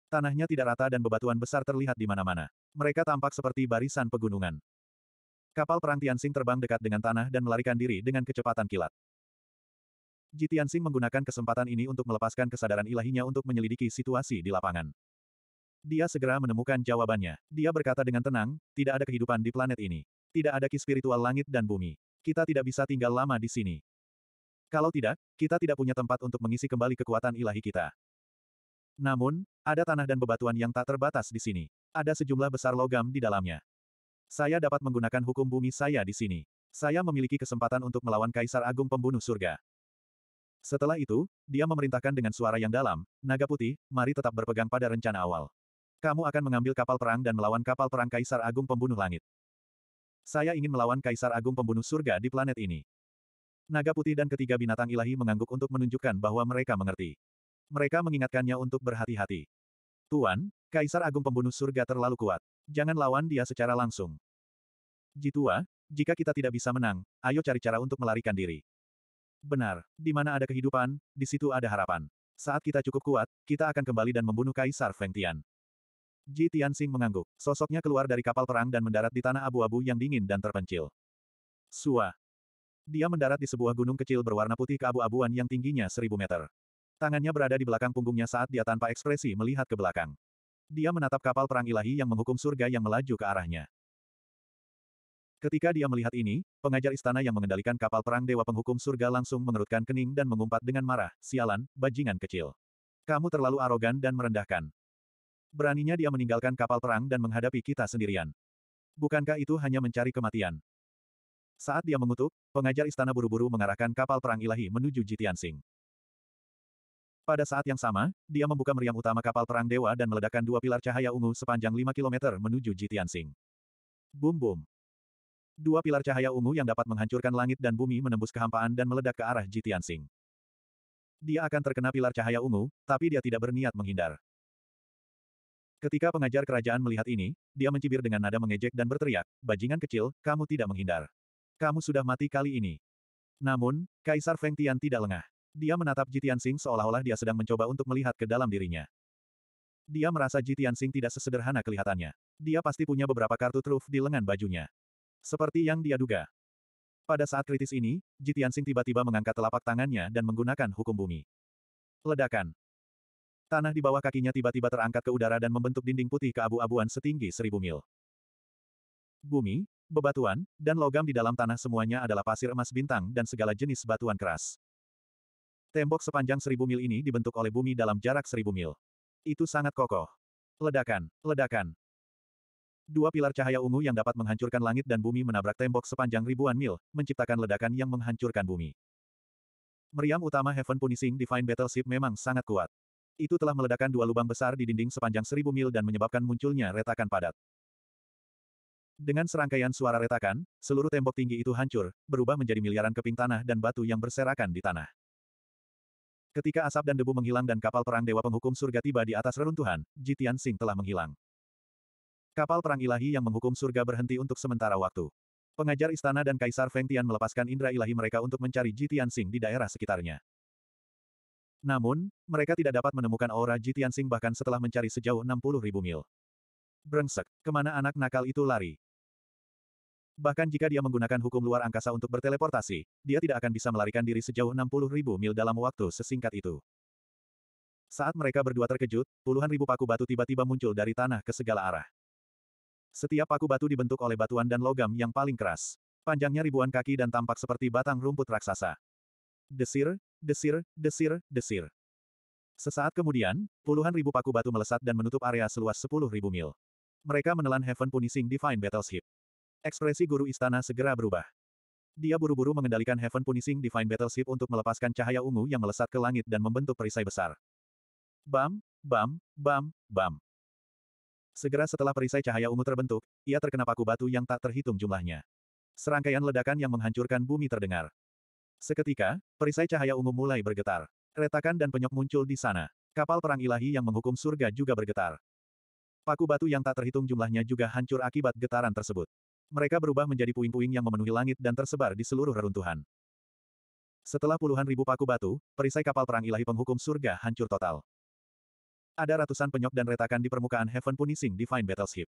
Tanahnya tidak rata dan bebatuan besar terlihat di mana-mana. Mereka tampak seperti barisan pegunungan. Kapal perang Tianxing terbang dekat dengan tanah dan melarikan diri dengan kecepatan kilat. Ji Tianxing menggunakan kesempatan ini untuk melepaskan kesadaran ilahinya untuk menyelidiki situasi di lapangan. Dia segera menemukan jawabannya. Dia berkata dengan tenang, tidak ada kehidupan di planet ini. Tidak ada ki spiritual langit dan bumi. Kita tidak bisa tinggal lama di sini. Kalau tidak, kita tidak punya tempat untuk mengisi kembali kekuatan ilahi kita. Namun, ada tanah dan bebatuan yang tak terbatas di sini. Ada sejumlah besar logam di dalamnya. Saya dapat menggunakan hukum bumi saya di sini. Saya memiliki kesempatan untuk melawan Kaisar Agung Pembunuh Surga. Setelah itu, dia memerintahkan dengan suara yang dalam, Naga Putih, mari tetap berpegang pada rencana awal. Kamu akan mengambil kapal perang dan melawan kapal perang Kaisar Agung Pembunuh Langit. Saya ingin melawan Kaisar Agung Pembunuh Surga di planet ini. Naga putih dan ketiga binatang ilahi mengangguk untuk menunjukkan bahwa mereka mengerti. Mereka mengingatkannya untuk berhati-hati. Tuan, Kaisar Agung Pembunuh Surga terlalu kuat. Jangan lawan dia secara langsung. Jitua, jika kita tidak bisa menang, ayo cari cara untuk melarikan diri. Benar, di mana ada kehidupan, di situ ada harapan. Saat kita cukup kuat, kita akan kembali dan membunuh Kaisar Feng Tian. Ji Tianxing mengangguk. Sosoknya keluar dari kapal perang dan mendarat di tanah abu-abu yang dingin dan terpencil. Sua. Dia mendarat di sebuah gunung kecil berwarna putih keabu-abuan yang tingginya seribu meter. Tangannya berada di belakang punggungnya saat dia tanpa ekspresi melihat ke belakang. Dia menatap kapal perang ilahi yang menghukum surga yang melaju ke arahnya. Ketika dia melihat ini, pengajar istana yang mengendalikan kapal perang Dewa Penghukum Surga langsung mengerutkan kening dan mengumpat dengan marah, sialan, bajingan kecil. Kamu terlalu arogan dan merendahkan. Beraninya dia meninggalkan kapal perang dan menghadapi kita sendirian. Bukankah itu hanya mencari kematian? Saat dia mengutuk, pengajar istana buru-buru mengarahkan kapal perang ilahi menuju Jitiansing. Pada saat yang sama, dia membuka meriam utama kapal perang dewa dan meledakkan dua pilar cahaya ungu sepanjang 5 km menuju Jitiansing. Bum bum. Dua pilar cahaya ungu yang dapat menghancurkan langit dan bumi menembus kehampaan dan meledak ke arah Jitiansing. Dia akan terkena pilar cahaya ungu, tapi dia tidak berniat menghindar. Ketika pengajar kerajaan melihat ini, dia mencibir dengan nada mengejek dan berteriak, bajingan kecil, kamu tidak menghindar. Kamu sudah mati kali ini. Namun, Kaisar Feng Tian tidak lengah. Dia menatap Jitian Sing seolah-olah dia sedang mencoba untuk melihat ke dalam dirinya. Dia merasa Jitian Sing tidak sesederhana kelihatannya. Dia pasti punya beberapa kartu truf di lengan bajunya. Seperti yang dia duga. Pada saat kritis ini, Jitian Sing tiba-tiba mengangkat telapak tangannya dan menggunakan hukum bumi. Ledakan. Tanah di bawah kakinya tiba-tiba terangkat ke udara dan membentuk dinding putih ke abu abuan setinggi seribu mil. Bumi, bebatuan, dan logam di dalam tanah semuanya adalah pasir emas bintang dan segala jenis batuan keras. Tembok sepanjang seribu mil ini dibentuk oleh bumi dalam jarak seribu mil. Itu sangat kokoh. Ledakan, ledakan. Dua pilar cahaya ungu yang dapat menghancurkan langit dan bumi menabrak tembok sepanjang ribuan mil, menciptakan ledakan yang menghancurkan bumi. Meriam utama Heaven Punishing Divine Battleship memang sangat kuat. Itu telah meledakkan dua lubang besar di dinding sepanjang seribu mil dan menyebabkan munculnya retakan padat. Dengan serangkaian suara retakan, seluruh tembok tinggi itu hancur, berubah menjadi miliaran keping tanah dan batu yang berserakan di tanah. Ketika asap dan debu menghilang dan kapal perang Dewa Penghukum Surga tiba di atas reruntuhan, Jitian Singh telah menghilang. Kapal perang ilahi yang menghukum surga berhenti untuk sementara waktu. Pengajar istana dan Kaisar Feng Tian melepaskan indera ilahi mereka untuk mencari Jitian Singh di daerah sekitarnya. Namun, mereka tidak dapat menemukan aura Jitiansing bahkan setelah mencari sejauh 60 ribu mil. Brengsek, kemana anak nakal itu lari? Bahkan jika dia menggunakan hukum luar angkasa untuk berteleportasi, dia tidak akan bisa melarikan diri sejauh 60 ribu mil dalam waktu sesingkat itu. Saat mereka berdua terkejut, puluhan ribu paku batu tiba-tiba muncul dari tanah ke segala arah. Setiap paku batu dibentuk oleh batuan dan logam yang paling keras. Panjangnya ribuan kaki dan tampak seperti batang rumput raksasa. Desir, desir, desir, desir. Sesaat kemudian, puluhan ribu paku batu melesat dan menutup area seluas sepuluh ribu mil. Mereka menelan Heaven Punishing Divine Battleship. Ekspresi guru istana segera berubah. Dia buru-buru mengendalikan Heaven Punishing Divine Battleship untuk melepaskan cahaya ungu yang melesat ke langit dan membentuk perisai besar. Bam, bam, bam, bam. Segera setelah perisai cahaya ungu terbentuk, ia terkena paku batu yang tak terhitung jumlahnya. Serangkaian ledakan yang menghancurkan bumi terdengar. Seketika, perisai cahaya ungu mulai bergetar. Retakan dan penyok muncul di sana. Kapal perang ilahi yang menghukum surga juga bergetar. Paku batu yang tak terhitung jumlahnya juga hancur akibat getaran tersebut. Mereka berubah menjadi puing-puing yang memenuhi langit dan tersebar di seluruh reruntuhan. Setelah puluhan ribu paku batu, perisai kapal perang ilahi penghukum surga hancur total. Ada ratusan penyok dan retakan di permukaan Heaven Punishing Divine Battleship.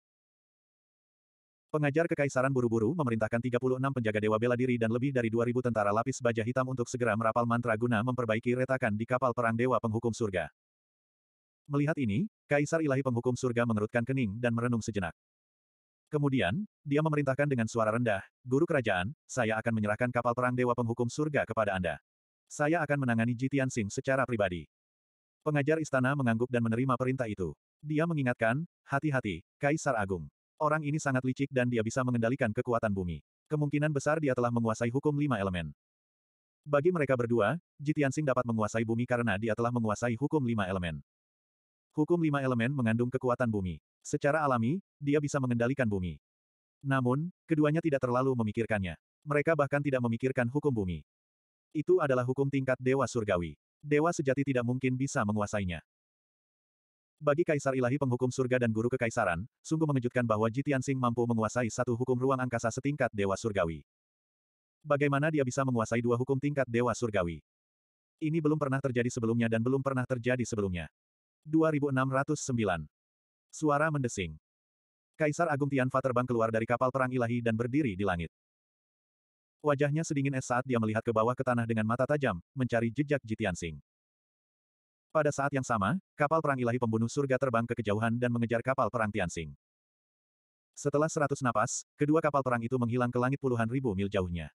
Pengajar Kekaisaran buru-buru memerintahkan 36 penjaga Dewa Bela Diri dan lebih dari 2.000 tentara lapis baja hitam untuk segera merapal mantra guna memperbaiki retakan di kapal perang Dewa Penghukum Surga. Melihat ini, Kaisar Ilahi Penghukum Surga mengerutkan kening dan merenung sejenak. Kemudian, dia memerintahkan dengan suara rendah, Guru Kerajaan, saya akan menyerahkan kapal perang Dewa Penghukum Surga kepada Anda. Saya akan menangani Jitian Sing secara pribadi. Pengajar istana mengangguk dan menerima perintah itu. Dia mengingatkan, hati-hati, Kaisar Agung. Orang ini sangat licik dan dia bisa mengendalikan kekuatan bumi. Kemungkinan besar dia telah menguasai hukum lima elemen. Bagi mereka berdua, Jitiansing dapat menguasai bumi karena dia telah menguasai hukum lima elemen. Hukum lima elemen mengandung kekuatan bumi. Secara alami, dia bisa mengendalikan bumi. Namun, keduanya tidak terlalu memikirkannya. Mereka bahkan tidak memikirkan hukum bumi. Itu adalah hukum tingkat Dewa Surgawi. Dewa sejati tidak mungkin bisa menguasainya. Bagi Kaisar Ilahi Penghukum Surga dan Guru Kekaisaran, sungguh mengejutkan bahwa Jitian Sing mampu menguasai satu hukum ruang angkasa setingkat Dewa Surgawi. Bagaimana dia bisa menguasai dua hukum tingkat Dewa Surgawi? Ini belum pernah terjadi sebelumnya dan belum pernah terjadi sebelumnya. 2609. Suara mendesing. Kaisar Agung Tianfa terbang keluar dari kapal perang ilahi dan berdiri di langit. Wajahnya sedingin es saat dia melihat ke bawah ke tanah dengan mata tajam, mencari jejak Jitian Singh. Pada saat yang sama, kapal perang ilahi pembunuh surga terbang ke kejauhan dan mengejar kapal perang Tianxing. Setelah seratus napas, kedua kapal perang itu menghilang ke langit puluhan ribu mil jauhnya.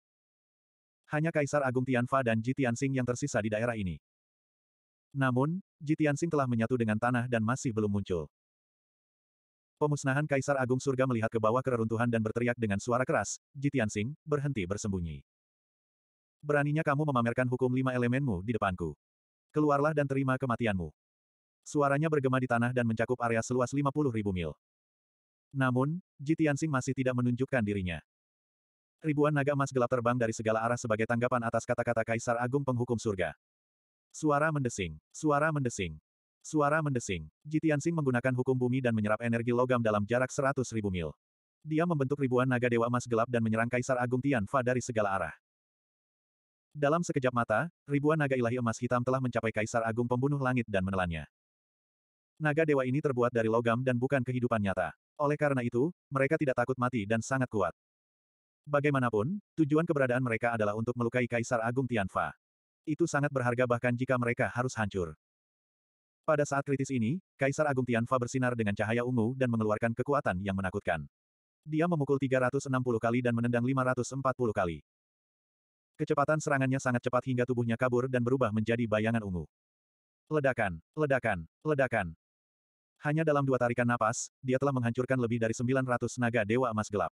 Hanya Kaisar Agung Tianfa dan Ji Tianxing yang tersisa di daerah ini. Namun, Ji Tianxing telah menyatu dengan tanah dan masih belum muncul. Pemusnahan Kaisar Agung Surga melihat ke bawah kereruntuhan dan berteriak dengan suara keras, Ji Tianxing, berhenti bersembunyi. Beraninya kamu memamerkan hukum lima elemenmu di depanku. Keluarlah dan terima kematianmu. Suaranya bergema di tanah dan mencakup area seluas 50 ribu mil. Namun, Jitiansing masih tidak menunjukkan dirinya. Ribuan naga emas gelap terbang dari segala arah sebagai tanggapan atas kata-kata Kaisar Agung Penghukum Surga. Suara mendesing, suara mendesing, suara mendesing. Jitiansing menggunakan hukum bumi dan menyerap energi logam dalam jarak seratus ribu mil. Dia membentuk ribuan naga dewa emas gelap dan menyerang Kaisar Agung Tianfa dari segala arah. Dalam sekejap mata, ribuan naga ilahi emas hitam telah mencapai Kaisar Agung Pembunuh Langit dan menelannya. Naga dewa ini terbuat dari logam dan bukan kehidupan nyata. Oleh karena itu, mereka tidak takut mati dan sangat kuat. Bagaimanapun, tujuan keberadaan mereka adalah untuk melukai Kaisar Agung Tianfa. Itu sangat berharga bahkan jika mereka harus hancur. Pada saat kritis ini, Kaisar Agung Tianfa bersinar dengan cahaya ungu dan mengeluarkan kekuatan yang menakutkan. Dia memukul 360 kali dan menendang 540 kali. Kecepatan serangannya sangat cepat hingga tubuhnya kabur dan berubah menjadi bayangan ungu. Ledakan, ledakan, ledakan. Hanya dalam dua tarikan napas, dia telah menghancurkan lebih dari 900 naga dewa emas gelap.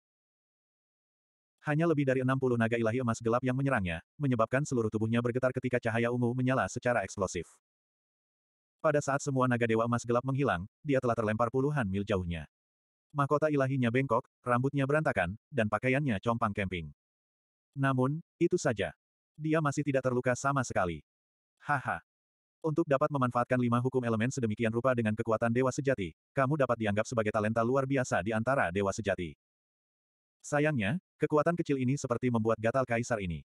Hanya lebih dari 60 naga ilahi emas gelap yang menyerangnya, menyebabkan seluruh tubuhnya bergetar ketika cahaya ungu menyala secara eksplosif. Pada saat semua naga dewa emas gelap menghilang, dia telah terlempar puluhan mil jauhnya. Mahkota ilahinya bengkok, rambutnya berantakan, dan pakaiannya compang camping. Namun, itu saja. Dia masih tidak terluka sama sekali. Haha. Untuk dapat memanfaatkan lima hukum elemen sedemikian rupa dengan kekuatan dewa sejati, kamu dapat dianggap sebagai talenta luar biasa di antara dewa sejati. Sayangnya, kekuatan kecil ini seperti membuat gatal kaisar ini.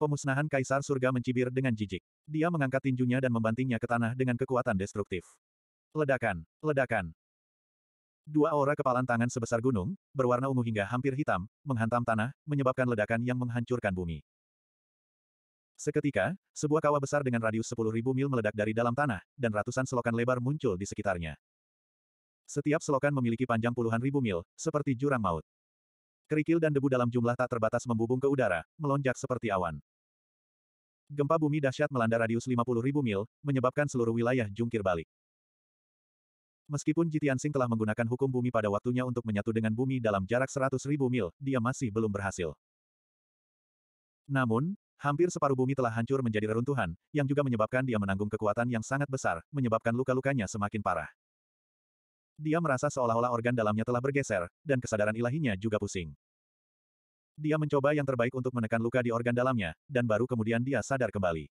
Pemusnahan kaisar surga mencibir dengan jijik. Dia mengangkat tinjunya dan membantingnya ke tanah dengan kekuatan destruktif. Ledakan, ledakan, Dua aura kepalan tangan sebesar gunung, berwarna ungu hingga hampir hitam, menghantam tanah, menyebabkan ledakan yang menghancurkan bumi. Seketika, sebuah kawah besar dengan radius 10.000 mil meledak dari dalam tanah, dan ratusan selokan lebar muncul di sekitarnya. Setiap selokan memiliki panjang puluhan ribu mil, seperti jurang maut. Kerikil dan debu dalam jumlah tak terbatas membubung ke udara, melonjak seperti awan. Gempa bumi dahsyat melanda radius 50.000 mil, menyebabkan seluruh wilayah jungkir balik. Meskipun Jitian Sing telah menggunakan hukum bumi pada waktunya untuk menyatu dengan bumi dalam jarak 100.000 mil, dia masih belum berhasil. Namun, hampir separuh bumi telah hancur menjadi reruntuhan, yang juga menyebabkan dia menanggung kekuatan yang sangat besar, menyebabkan luka-lukanya semakin parah. Dia merasa seolah-olah organ dalamnya telah bergeser, dan kesadaran ilahinya juga pusing. Dia mencoba yang terbaik untuk menekan luka di organ dalamnya, dan baru kemudian dia sadar kembali.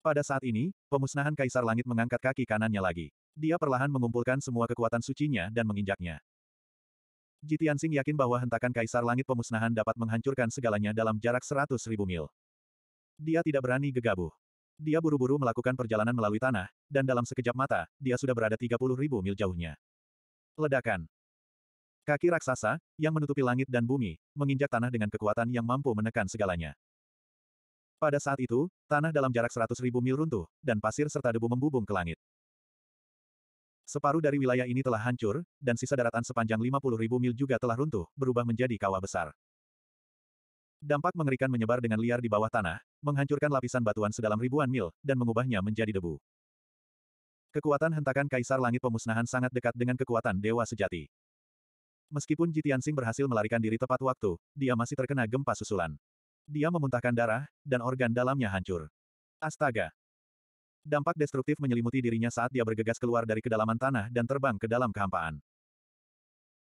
Pada saat ini, pemusnahan Kaisar Langit mengangkat kaki kanannya lagi. Dia perlahan mengumpulkan semua kekuatan sucinya dan menginjaknya. Jitiansing yakin bahwa hentakan Kaisar Langit Pemusnahan dapat menghancurkan segalanya dalam jarak seratus ribu mil. Dia tidak berani gegabah. Dia buru-buru melakukan perjalanan melalui tanah, dan dalam sekejap mata, dia sudah berada tiga puluh ribu mil jauhnya. Ledakan. Kaki raksasa, yang menutupi langit dan bumi, menginjak tanah dengan kekuatan yang mampu menekan segalanya. Pada saat itu, tanah dalam jarak seratus ribu mil runtuh, dan pasir serta debu membubung ke langit. Separuh dari wilayah ini telah hancur, dan sisa daratan sepanjang 50.000 mil juga telah runtuh, berubah menjadi kawah besar. Dampak mengerikan menyebar dengan liar di bawah tanah, menghancurkan lapisan batuan sedalam ribuan mil, dan mengubahnya menjadi debu. Kekuatan hentakan Kaisar Langit Pemusnahan sangat dekat dengan kekuatan Dewa Sejati. Meskipun Jitiansing berhasil melarikan diri tepat waktu, dia masih terkena gempa susulan. Dia memuntahkan darah, dan organ dalamnya hancur. Astaga! Dampak destruktif menyelimuti dirinya saat dia bergegas keluar dari kedalaman tanah dan terbang ke dalam kehampaan.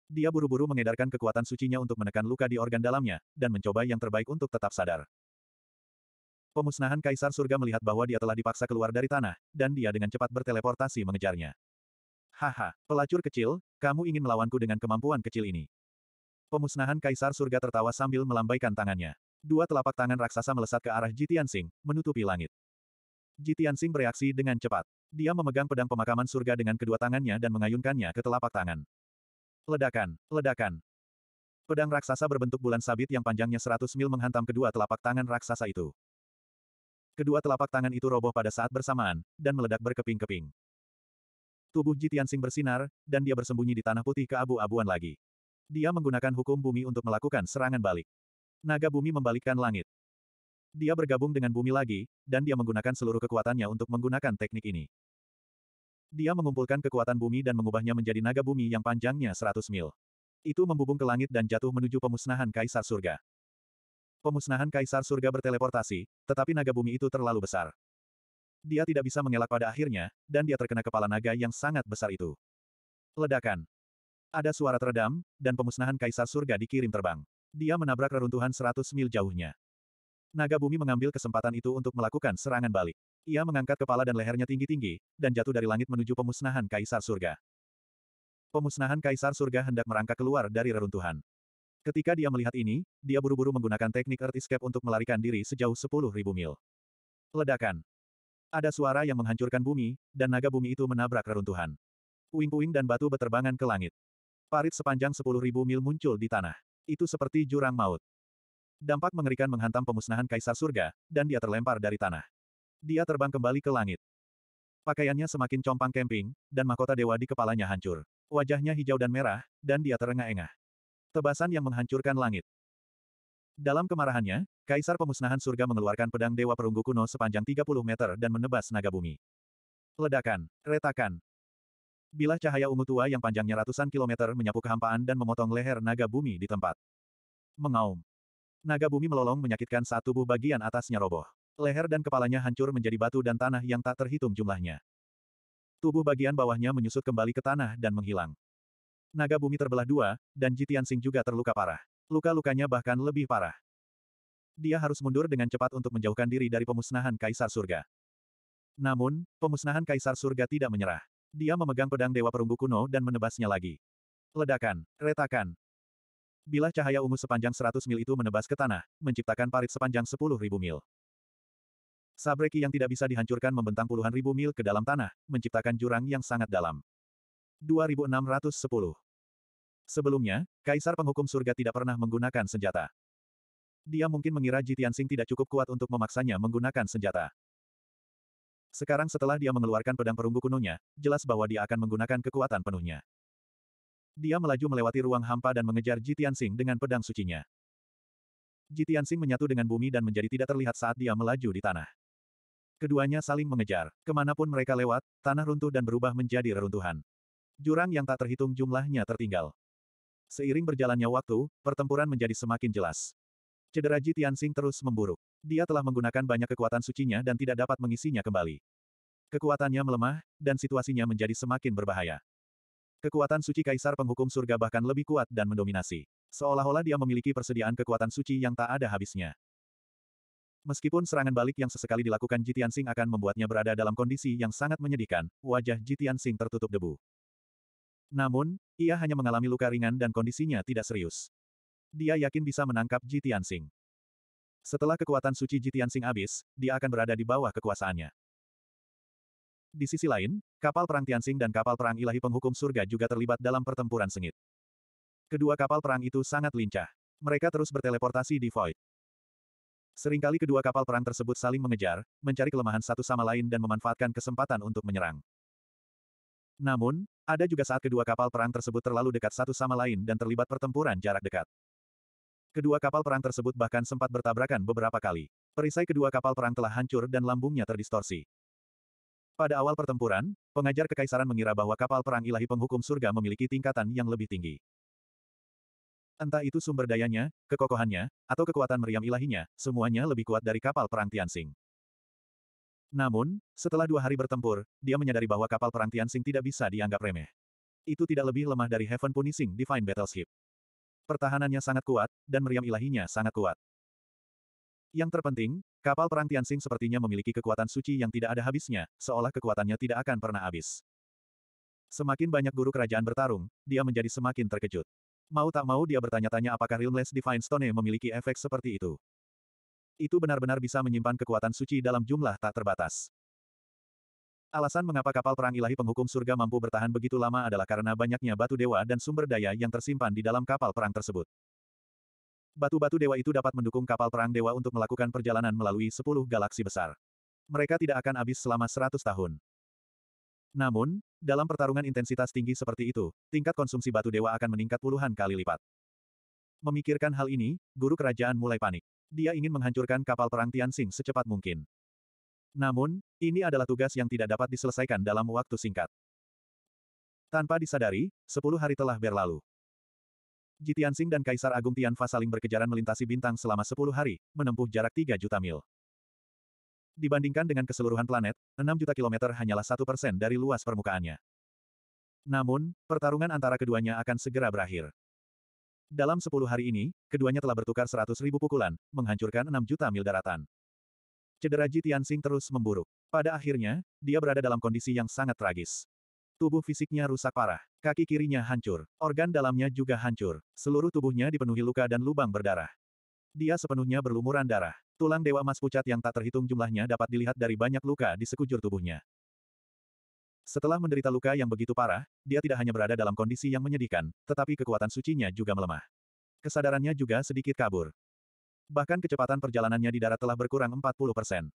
Dia buru-buru mengedarkan kekuatan sucinya untuk menekan luka di organ dalamnya, dan mencoba yang terbaik untuk tetap sadar. Pemusnahan Kaisar Surga melihat bahwa dia telah dipaksa keluar dari tanah, dan dia dengan cepat berteleportasi mengejarnya. Haha, pelacur kecil, kamu ingin melawanku dengan kemampuan kecil ini. Pemusnahan Kaisar Surga tertawa sambil melambaikan tangannya. Dua telapak tangan raksasa melesat ke arah Jitian Sing, menutupi langit. Ji Tianxing bereaksi dengan cepat. Dia memegang pedang pemakaman surga dengan kedua tangannya dan mengayunkannya ke telapak tangan. Ledakan, ledakan. Pedang raksasa berbentuk bulan sabit yang panjangnya 100 mil menghantam kedua telapak tangan raksasa itu. Kedua telapak tangan itu roboh pada saat bersamaan, dan meledak berkeping-keping. Tubuh Ji Tianxing bersinar, dan dia bersembunyi di tanah putih ke abu abuan lagi. Dia menggunakan hukum bumi untuk melakukan serangan balik. Naga bumi membalikkan langit. Dia bergabung dengan bumi lagi, dan dia menggunakan seluruh kekuatannya untuk menggunakan teknik ini. Dia mengumpulkan kekuatan bumi dan mengubahnya menjadi naga bumi yang panjangnya 100 mil. Itu membubung ke langit dan jatuh menuju pemusnahan Kaisar Surga. Pemusnahan Kaisar Surga berteleportasi, tetapi naga bumi itu terlalu besar. Dia tidak bisa mengelak pada akhirnya, dan dia terkena kepala naga yang sangat besar itu. Ledakan. Ada suara teredam, dan pemusnahan Kaisar Surga dikirim terbang. Dia menabrak reruntuhan 100 mil jauhnya. Naga bumi mengambil kesempatan itu untuk melakukan serangan balik. Ia mengangkat kepala dan lehernya tinggi-tinggi, dan jatuh dari langit menuju pemusnahan Kaisar Surga. Pemusnahan Kaisar Surga hendak merangkak keluar dari reruntuhan. Ketika dia melihat ini, dia buru-buru menggunakan teknik Earth Escape untuk melarikan diri sejauh 10.000 mil. Ledakan. Ada suara yang menghancurkan bumi, dan naga bumi itu menabrak reruntuhan. Puing-puing dan batu beterbangan ke langit. Parit sepanjang 10.000 mil muncul di tanah. Itu seperti jurang maut. Dampak mengerikan menghantam pemusnahan kaisar surga, dan dia terlempar dari tanah. Dia terbang kembali ke langit. Pakaiannya semakin compang kemping, dan mahkota dewa di kepalanya hancur. Wajahnya hijau dan merah, dan dia terengah-engah. Tebasan yang menghancurkan langit. Dalam kemarahannya, Kaisar Pemusnahan Surga mengeluarkan pedang Dewa Perunggu kuno sepanjang 30 meter dan menebas naga bumi. Ledakan, retakan. Bilah cahaya ungu tua yang panjangnya ratusan kilometer menyapu kehampaan dan memotong leher naga bumi di tempat. Mengaum. Naga bumi melolong menyakitkan saat tubuh bagian atasnya roboh. Leher dan kepalanya hancur menjadi batu dan tanah yang tak terhitung jumlahnya. Tubuh bagian bawahnya menyusut kembali ke tanah dan menghilang. Naga bumi terbelah dua, dan Jitian Sing juga terluka parah. Luka-lukanya bahkan lebih parah. Dia harus mundur dengan cepat untuk menjauhkan diri dari pemusnahan Kaisar Surga. Namun, pemusnahan Kaisar Surga tidak menyerah. Dia memegang pedang Dewa Perunggu Kuno dan menebasnya lagi. Ledakan, retakan, Bila cahaya ungu sepanjang 100 mil itu menebas ke tanah, menciptakan parit sepanjang 10.000 mil. Sabreki yang tidak bisa dihancurkan membentang puluhan ribu mil ke dalam tanah, menciptakan jurang yang sangat dalam. 2610 Sebelumnya, Kaisar Penghukum Surga tidak pernah menggunakan senjata. Dia mungkin mengira Jitiansing tidak cukup kuat untuk memaksanya menggunakan senjata. Sekarang setelah dia mengeluarkan pedang perunggu kunonya, jelas bahwa dia akan menggunakan kekuatan penuhnya. Dia melaju melewati ruang hampa dan mengejar Ji Tianxing dengan pedang sucinya. Ji Tianxing menyatu dengan bumi dan menjadi tidak terlihat saat dia melaju di tanah. Keduanya saling mengejar. Kemanapun mereka lewat, tanah runtuh dan berubah menjadi reruntuhan. Jurang yang tak terhitung jumlahnya tertinggal. Seiring berjalannya waktu, pertempuran menjadi semakin jelas. Cedera Ji Tianxing terus memburuk. Dia telah menggunakan banyak kekuatan sucinya dan tidak dapat mengisinya kembali. Kekuatannya melemah, dan situasinya menjadi semakin berbahaya. Kekuatan suci Kaisar Penghukum Surga bahkan lebih kuat dan mendominasi. Seolah-olah dia memiliki persediaan kekuatan suci yang tak ada habisnya. Meskipun serangan balik yang sesekali dilakukan Jitian Sing akan membuatnya berada dalam kondisi yang sangat menyedihkan, wajah Jitian Sing tertutup debu. Namun, ia hanya mengalami luka ringan dan kondisinya tidak serius. Dia yakin bisa menangkap Jitian Sing. Setelah kekuatan suci Jitian Sing habis, dia akan berada di bawah kekuasaannya. Di sisi lain, kapal perang Tianxing dan kapal perang ilahi penghukum surga juga terlibat dalam pertempuran sengit. Kedua kapal perang itu sangat lincah. Mereka terus berteleportasi di void. Seringkali kedua kapal perang tersebut saling mengejar, mencari kelemahan satu sama lain dan memanfaatkan kesempatan untuk menyerang. Namun, ada juga saat kedua kapal perang tersebut terlalu dekat satu sama lain dan terlibat pertempuran jarak dekat. Kedua kapal perang tersebut bahkan sempat bertabrakan beberapa kali. Perisai kedua kapal perang telah hancur dan lambungnya terdistorsi. Pada awal pertempuran, pengajar kekaisaran mengira bahwa kapal perang ilahi penghukum surga memiliki tingkatan yang lebih tinggi. Entah itu sumber dayanya, kekokohannya, atau kekuatan meriam ilahinya, semuanya lebih kuat dari kapal perang Tianxing. Namun, setelah dua hari bertempur, dia menyadari bahwa kapal perang Tianxing tidak bisa dianggap remeh. Itu tidak lebih lemah dari Heaven Punishing Divine Battleship. Pertahanannya sangat kuat, dan meriam ilahinya sangat kuat. Yang terpenting, kapal perang Tianxing sepertinya memiliki kekuatan suci yang tidak ada habisnya, seolah kekuatannya tidak akan pernah habis. Semakin banyak guru kerajaan bertarung, dia menjadi semakin terkejut. Mau tak mau dia bertanya-tanya apakah Realmless Divine Stone memiliki efek seperti itu. Itu benar-benar bisa menyimpan kekuatan suci dalam jumlah tak terbatas. Alasan mengapa kapal perang ilahi penghukum surga mampu bertahan begitu lama adalah karena banyaknya batu dewa dan sumber daya yang tersimpan di dalam kapal perang tersebut. Batu-batu dewa itu dapat mendukung kapal perang dewa untuk melakukan perjalanan melalui sepuluh galaksi besar. Mereka tidak akan habis selama seratus tahun. Namun, dalam pertarungan intensitas tinggi seperti itu, tingkat konsumsi batu dewa akan meningkat puluhan kali lipat. Memikirkan hal ini, guru kerajaan mulai panik. Dia ingin menghancurkan kapal perang Tianxing secepat mungkin. Namun, ini adalah tugas yang tidak dapat diselesaikan dalam waktu singkat. Tanpa disadari, sepuluh hari telah berlalu. Ji Tianxing dan Kaisar Agung Tianfa saling berkejaran melintasi bintang selama 10 hari, menempuh jarak 3 juta mil. Dibandingkan dengan keseluruhan planet, 6 juta kilometer hanyalah satu persen dari luas permukaannya. Namun, pertarungan antara keduanya akan segera berakhir. Dalam 10 hari ini, keduanya telah bertukar 100 ribu pukulan, menghancurkan 6 juta mil daratan. Cedera Ji Tianxing terus memburuk. Pada akhirnya, dia berada dalam kondisi yang sangat tragis. Tubuh fisiknya rusak parah. Kaki kirinya hancur, organ dalamnya juga hancur, seluruh tubuhnya dipenuhi luka dan lubang berdarah. Dia sepenuhnya berlumuran darah. Tulang dewa emas pucat yang tak terhitung jumlahnya dapat dilihat dari banyak luka di sekujur tubuhnya. Setelah menderita luka yang begitu parah, dia tidak hanya berada dalam kondisi yang menyedihkan, tetapi kekuatan sucinya juga melemah. Kesadarannya juga sedikit kabur. Bahkan kecepatan perjalanannya di darat telah berkurang 40%.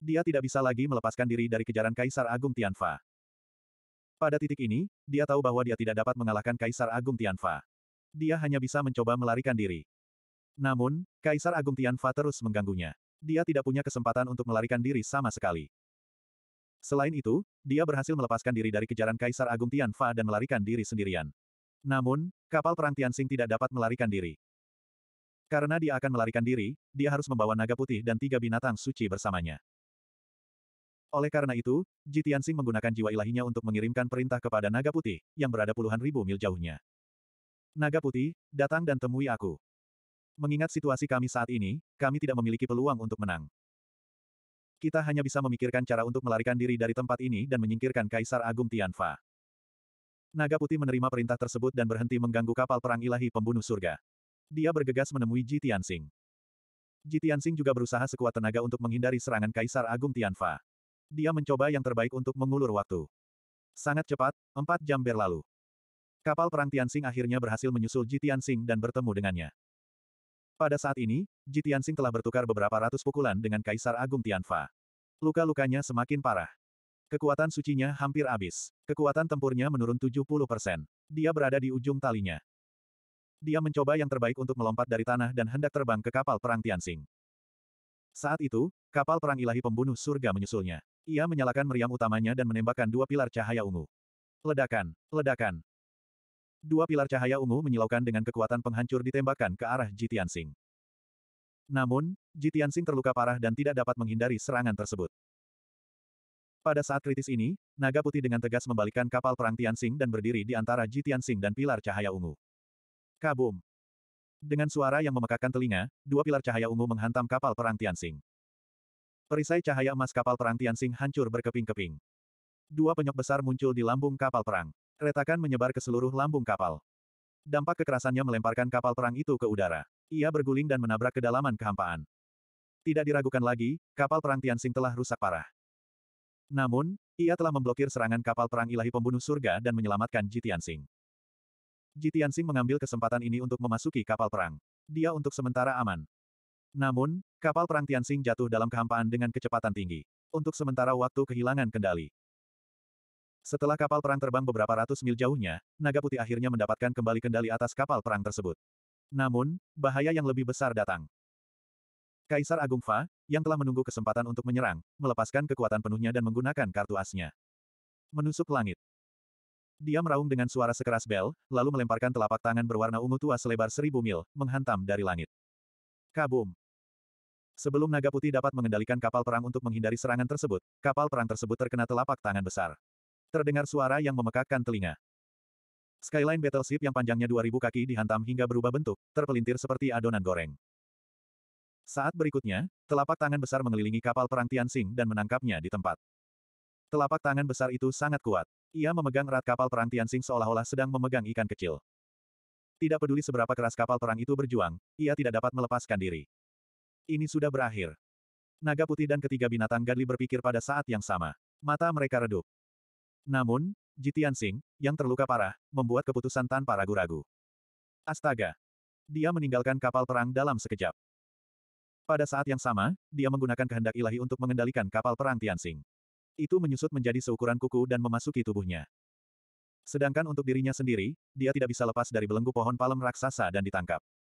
Dia tidak bisa lagi melepaskan diri dari kejaran Kaisar Agung Tianfa. Pada titik ini, dia tahu bahwa dia tidak dapat mengalahkan Kaisar Agung Tianfa. Dia hanya bisa mencoba melarikan diri. Namun, Kaisar Agung Tianfa terus mengganggunya. Dia tidak punya kesempatan untuk melarikan diri sama sekali. Selain itu, dia berhasil melepaskan diri dari kejaran Kaisar Agung Tianfa dan melarikan diri sendirian. Namun, kapal perang Tianxing tidak dapat melarikan diri. Karena dia akan melarikan diri, dia harus membawa naga putih dan tiga binatang suci bersamanya. Oleh karena itu, Ji Tianxing menggunakan jiwa ilahinya untuk mengirimkan perintah kepada naga putih, yang berada puluhan ribu mil jauhnya. Naga putih, datang dan temui aku. Mengingat situasi kami saat ini, kami tidak memiliki peluang untuk menang. Kita hanya bisa memikirkan cara untuk melarikan diri dari tempat ini dan menyingkirkan Kaisar Agung Tianfa. Naga putih menerima perintah tersebut dan berhenti mengganggu kapal perang ilahi pembunuh surga. Dia bergegas menemui Ji Tianxing. Ji Tianxing juga berusaha sekuat tenaga untuk menghindari serangan Kaisar Agung Tianfa dia mencoba yang terbaik untuk mengulur waktu. Sangat cepat, empat jam berlalu. Kapal perang Tianxing akhirnya berhasil menyusul Ji Tianxing dan bertemu dengannya. Pada saat ini, Ji Tianxing telah bertukar beberapa ratus pukulan dengan Kaisar Agung Tianfa. Luka-lukanya semakin parah. Kekuatan sucinya hampir habis. Kekuatan tempurnya menurun 70 persen. Dia berada di ujung talinya. Dia mencoba yang terbaik untuk melompat dari tanah dan hendak terbang ke kapal perang Tianxing. Saat itu, kapal perang ilahi pembunuh surga menyusulnya. Ia menyalakan meriam utamanya dan menembakkan dua pilar cahaya ungu. Ledakan, ledakan. Dua pilar cahaya ungu menyilaukan dengan kekuatan penghancur ditembakkan ke arah Jitian Jitiansing. Namun, Jitian Jitiansing terluka parah dan tidak dapat menghindari serangan tersebut. Pada saat kritis ini, naga putih dengan tegas membalikkan kapal perang Tiansing dan berdiri di antara Jitian Jitiansing dan pilar cahaya ungu. Kabum! Dengan suara yang memekakkan telinga, dua pilar cahaya ungu menghantam kapal perang Tiansing. Perisai cahaya emas kapal perang Tianxing hancur berkeping-keping. Dua penyok besar muncul di lambung kapal perang. Retakan menyebar ke seluruh lambung kapal. Dampak kekerasannya melemparkan kapal perang itu ke udara. Ia berguling dan menabrak kedalaman kehampaan. Tidak diragukan lagi, kapal perang Tianxing telah rusak parah. Namun, ia telah memblokir serangan kapal perang ilahi pembunuh surga dan menyelamatkan Ji Tianxing. Ji Tianxing mengambil kesempatan ini untuk memasuki kapal perang. Dia untuk sementara aman. Namun, kapal perang Tianxing jatuh dalam kehampaan dengan kecepatan tinggi. Untuk sementara waktu kehilangan kendali. Setelah kapal perang terbang beberapa ratus mil jauhnya, naga putih akhirnya mendapatkan kembali kendali atas kapal perang tersebut. Namun, bahaya yang lebih besar datang. Kaisar Agung Fa, yang telah menunggu kesempatan untuk menyerang, melepaskan kekuatan penuhnya dan menggunakan kartu asnya. Menusuk langit. Dia meraung dengan suara sekeras bel, lalu melemparkan telapak tangan berwarna ungu tua selebar seribu mil, menghantam dari langit. Kabum! Sebelum naga putih dapat mengendalikan kapal perang untuk menghindari serangan tersebut, kapal perang tersebut terkena telapak tangan besar. Terdengar suara yang memekakkan telinga. Skyline Battleship yang panjangnya 2000 kaki dihantam hingga berubah bentuk, terpelintir seperti adonan goreng. Saat berikutnya, telapak tangan besar mengelilingi kapal perang Tianxing dan menangkapnya di tempat. Telapak tangan besar itu sangat kuat. Ia memegang erat kapal perang Tianxing seolah-olah sedang memegang ikan kecil. Tidak peduli seberapa keras kapal perang itu berjuang, ia tidak dapat melepaskan diri. Ini sudah berakhir. Naga putih dan ketiga binatang gadli berpikir pada saat yang sama. Mata mereka redup. Namun, Jitian Singh yang terluka parah, membuat keputusan tanpa ragu-ragu. Astaga! Dia meninggalkan kapal perang dalam sekejap. Pada saat yang sama, dia menggunakan kehendak ilahi untuk mengendalikan kapal perang Tian Tianxing. Itu menyusut menjadi seukuran kuku dan memasuki tubuhnya. Sedangkan untuk dirinya sendiri, dia tidak bisa lepas dari belenggu pohon palem raksasa dan ditangkap.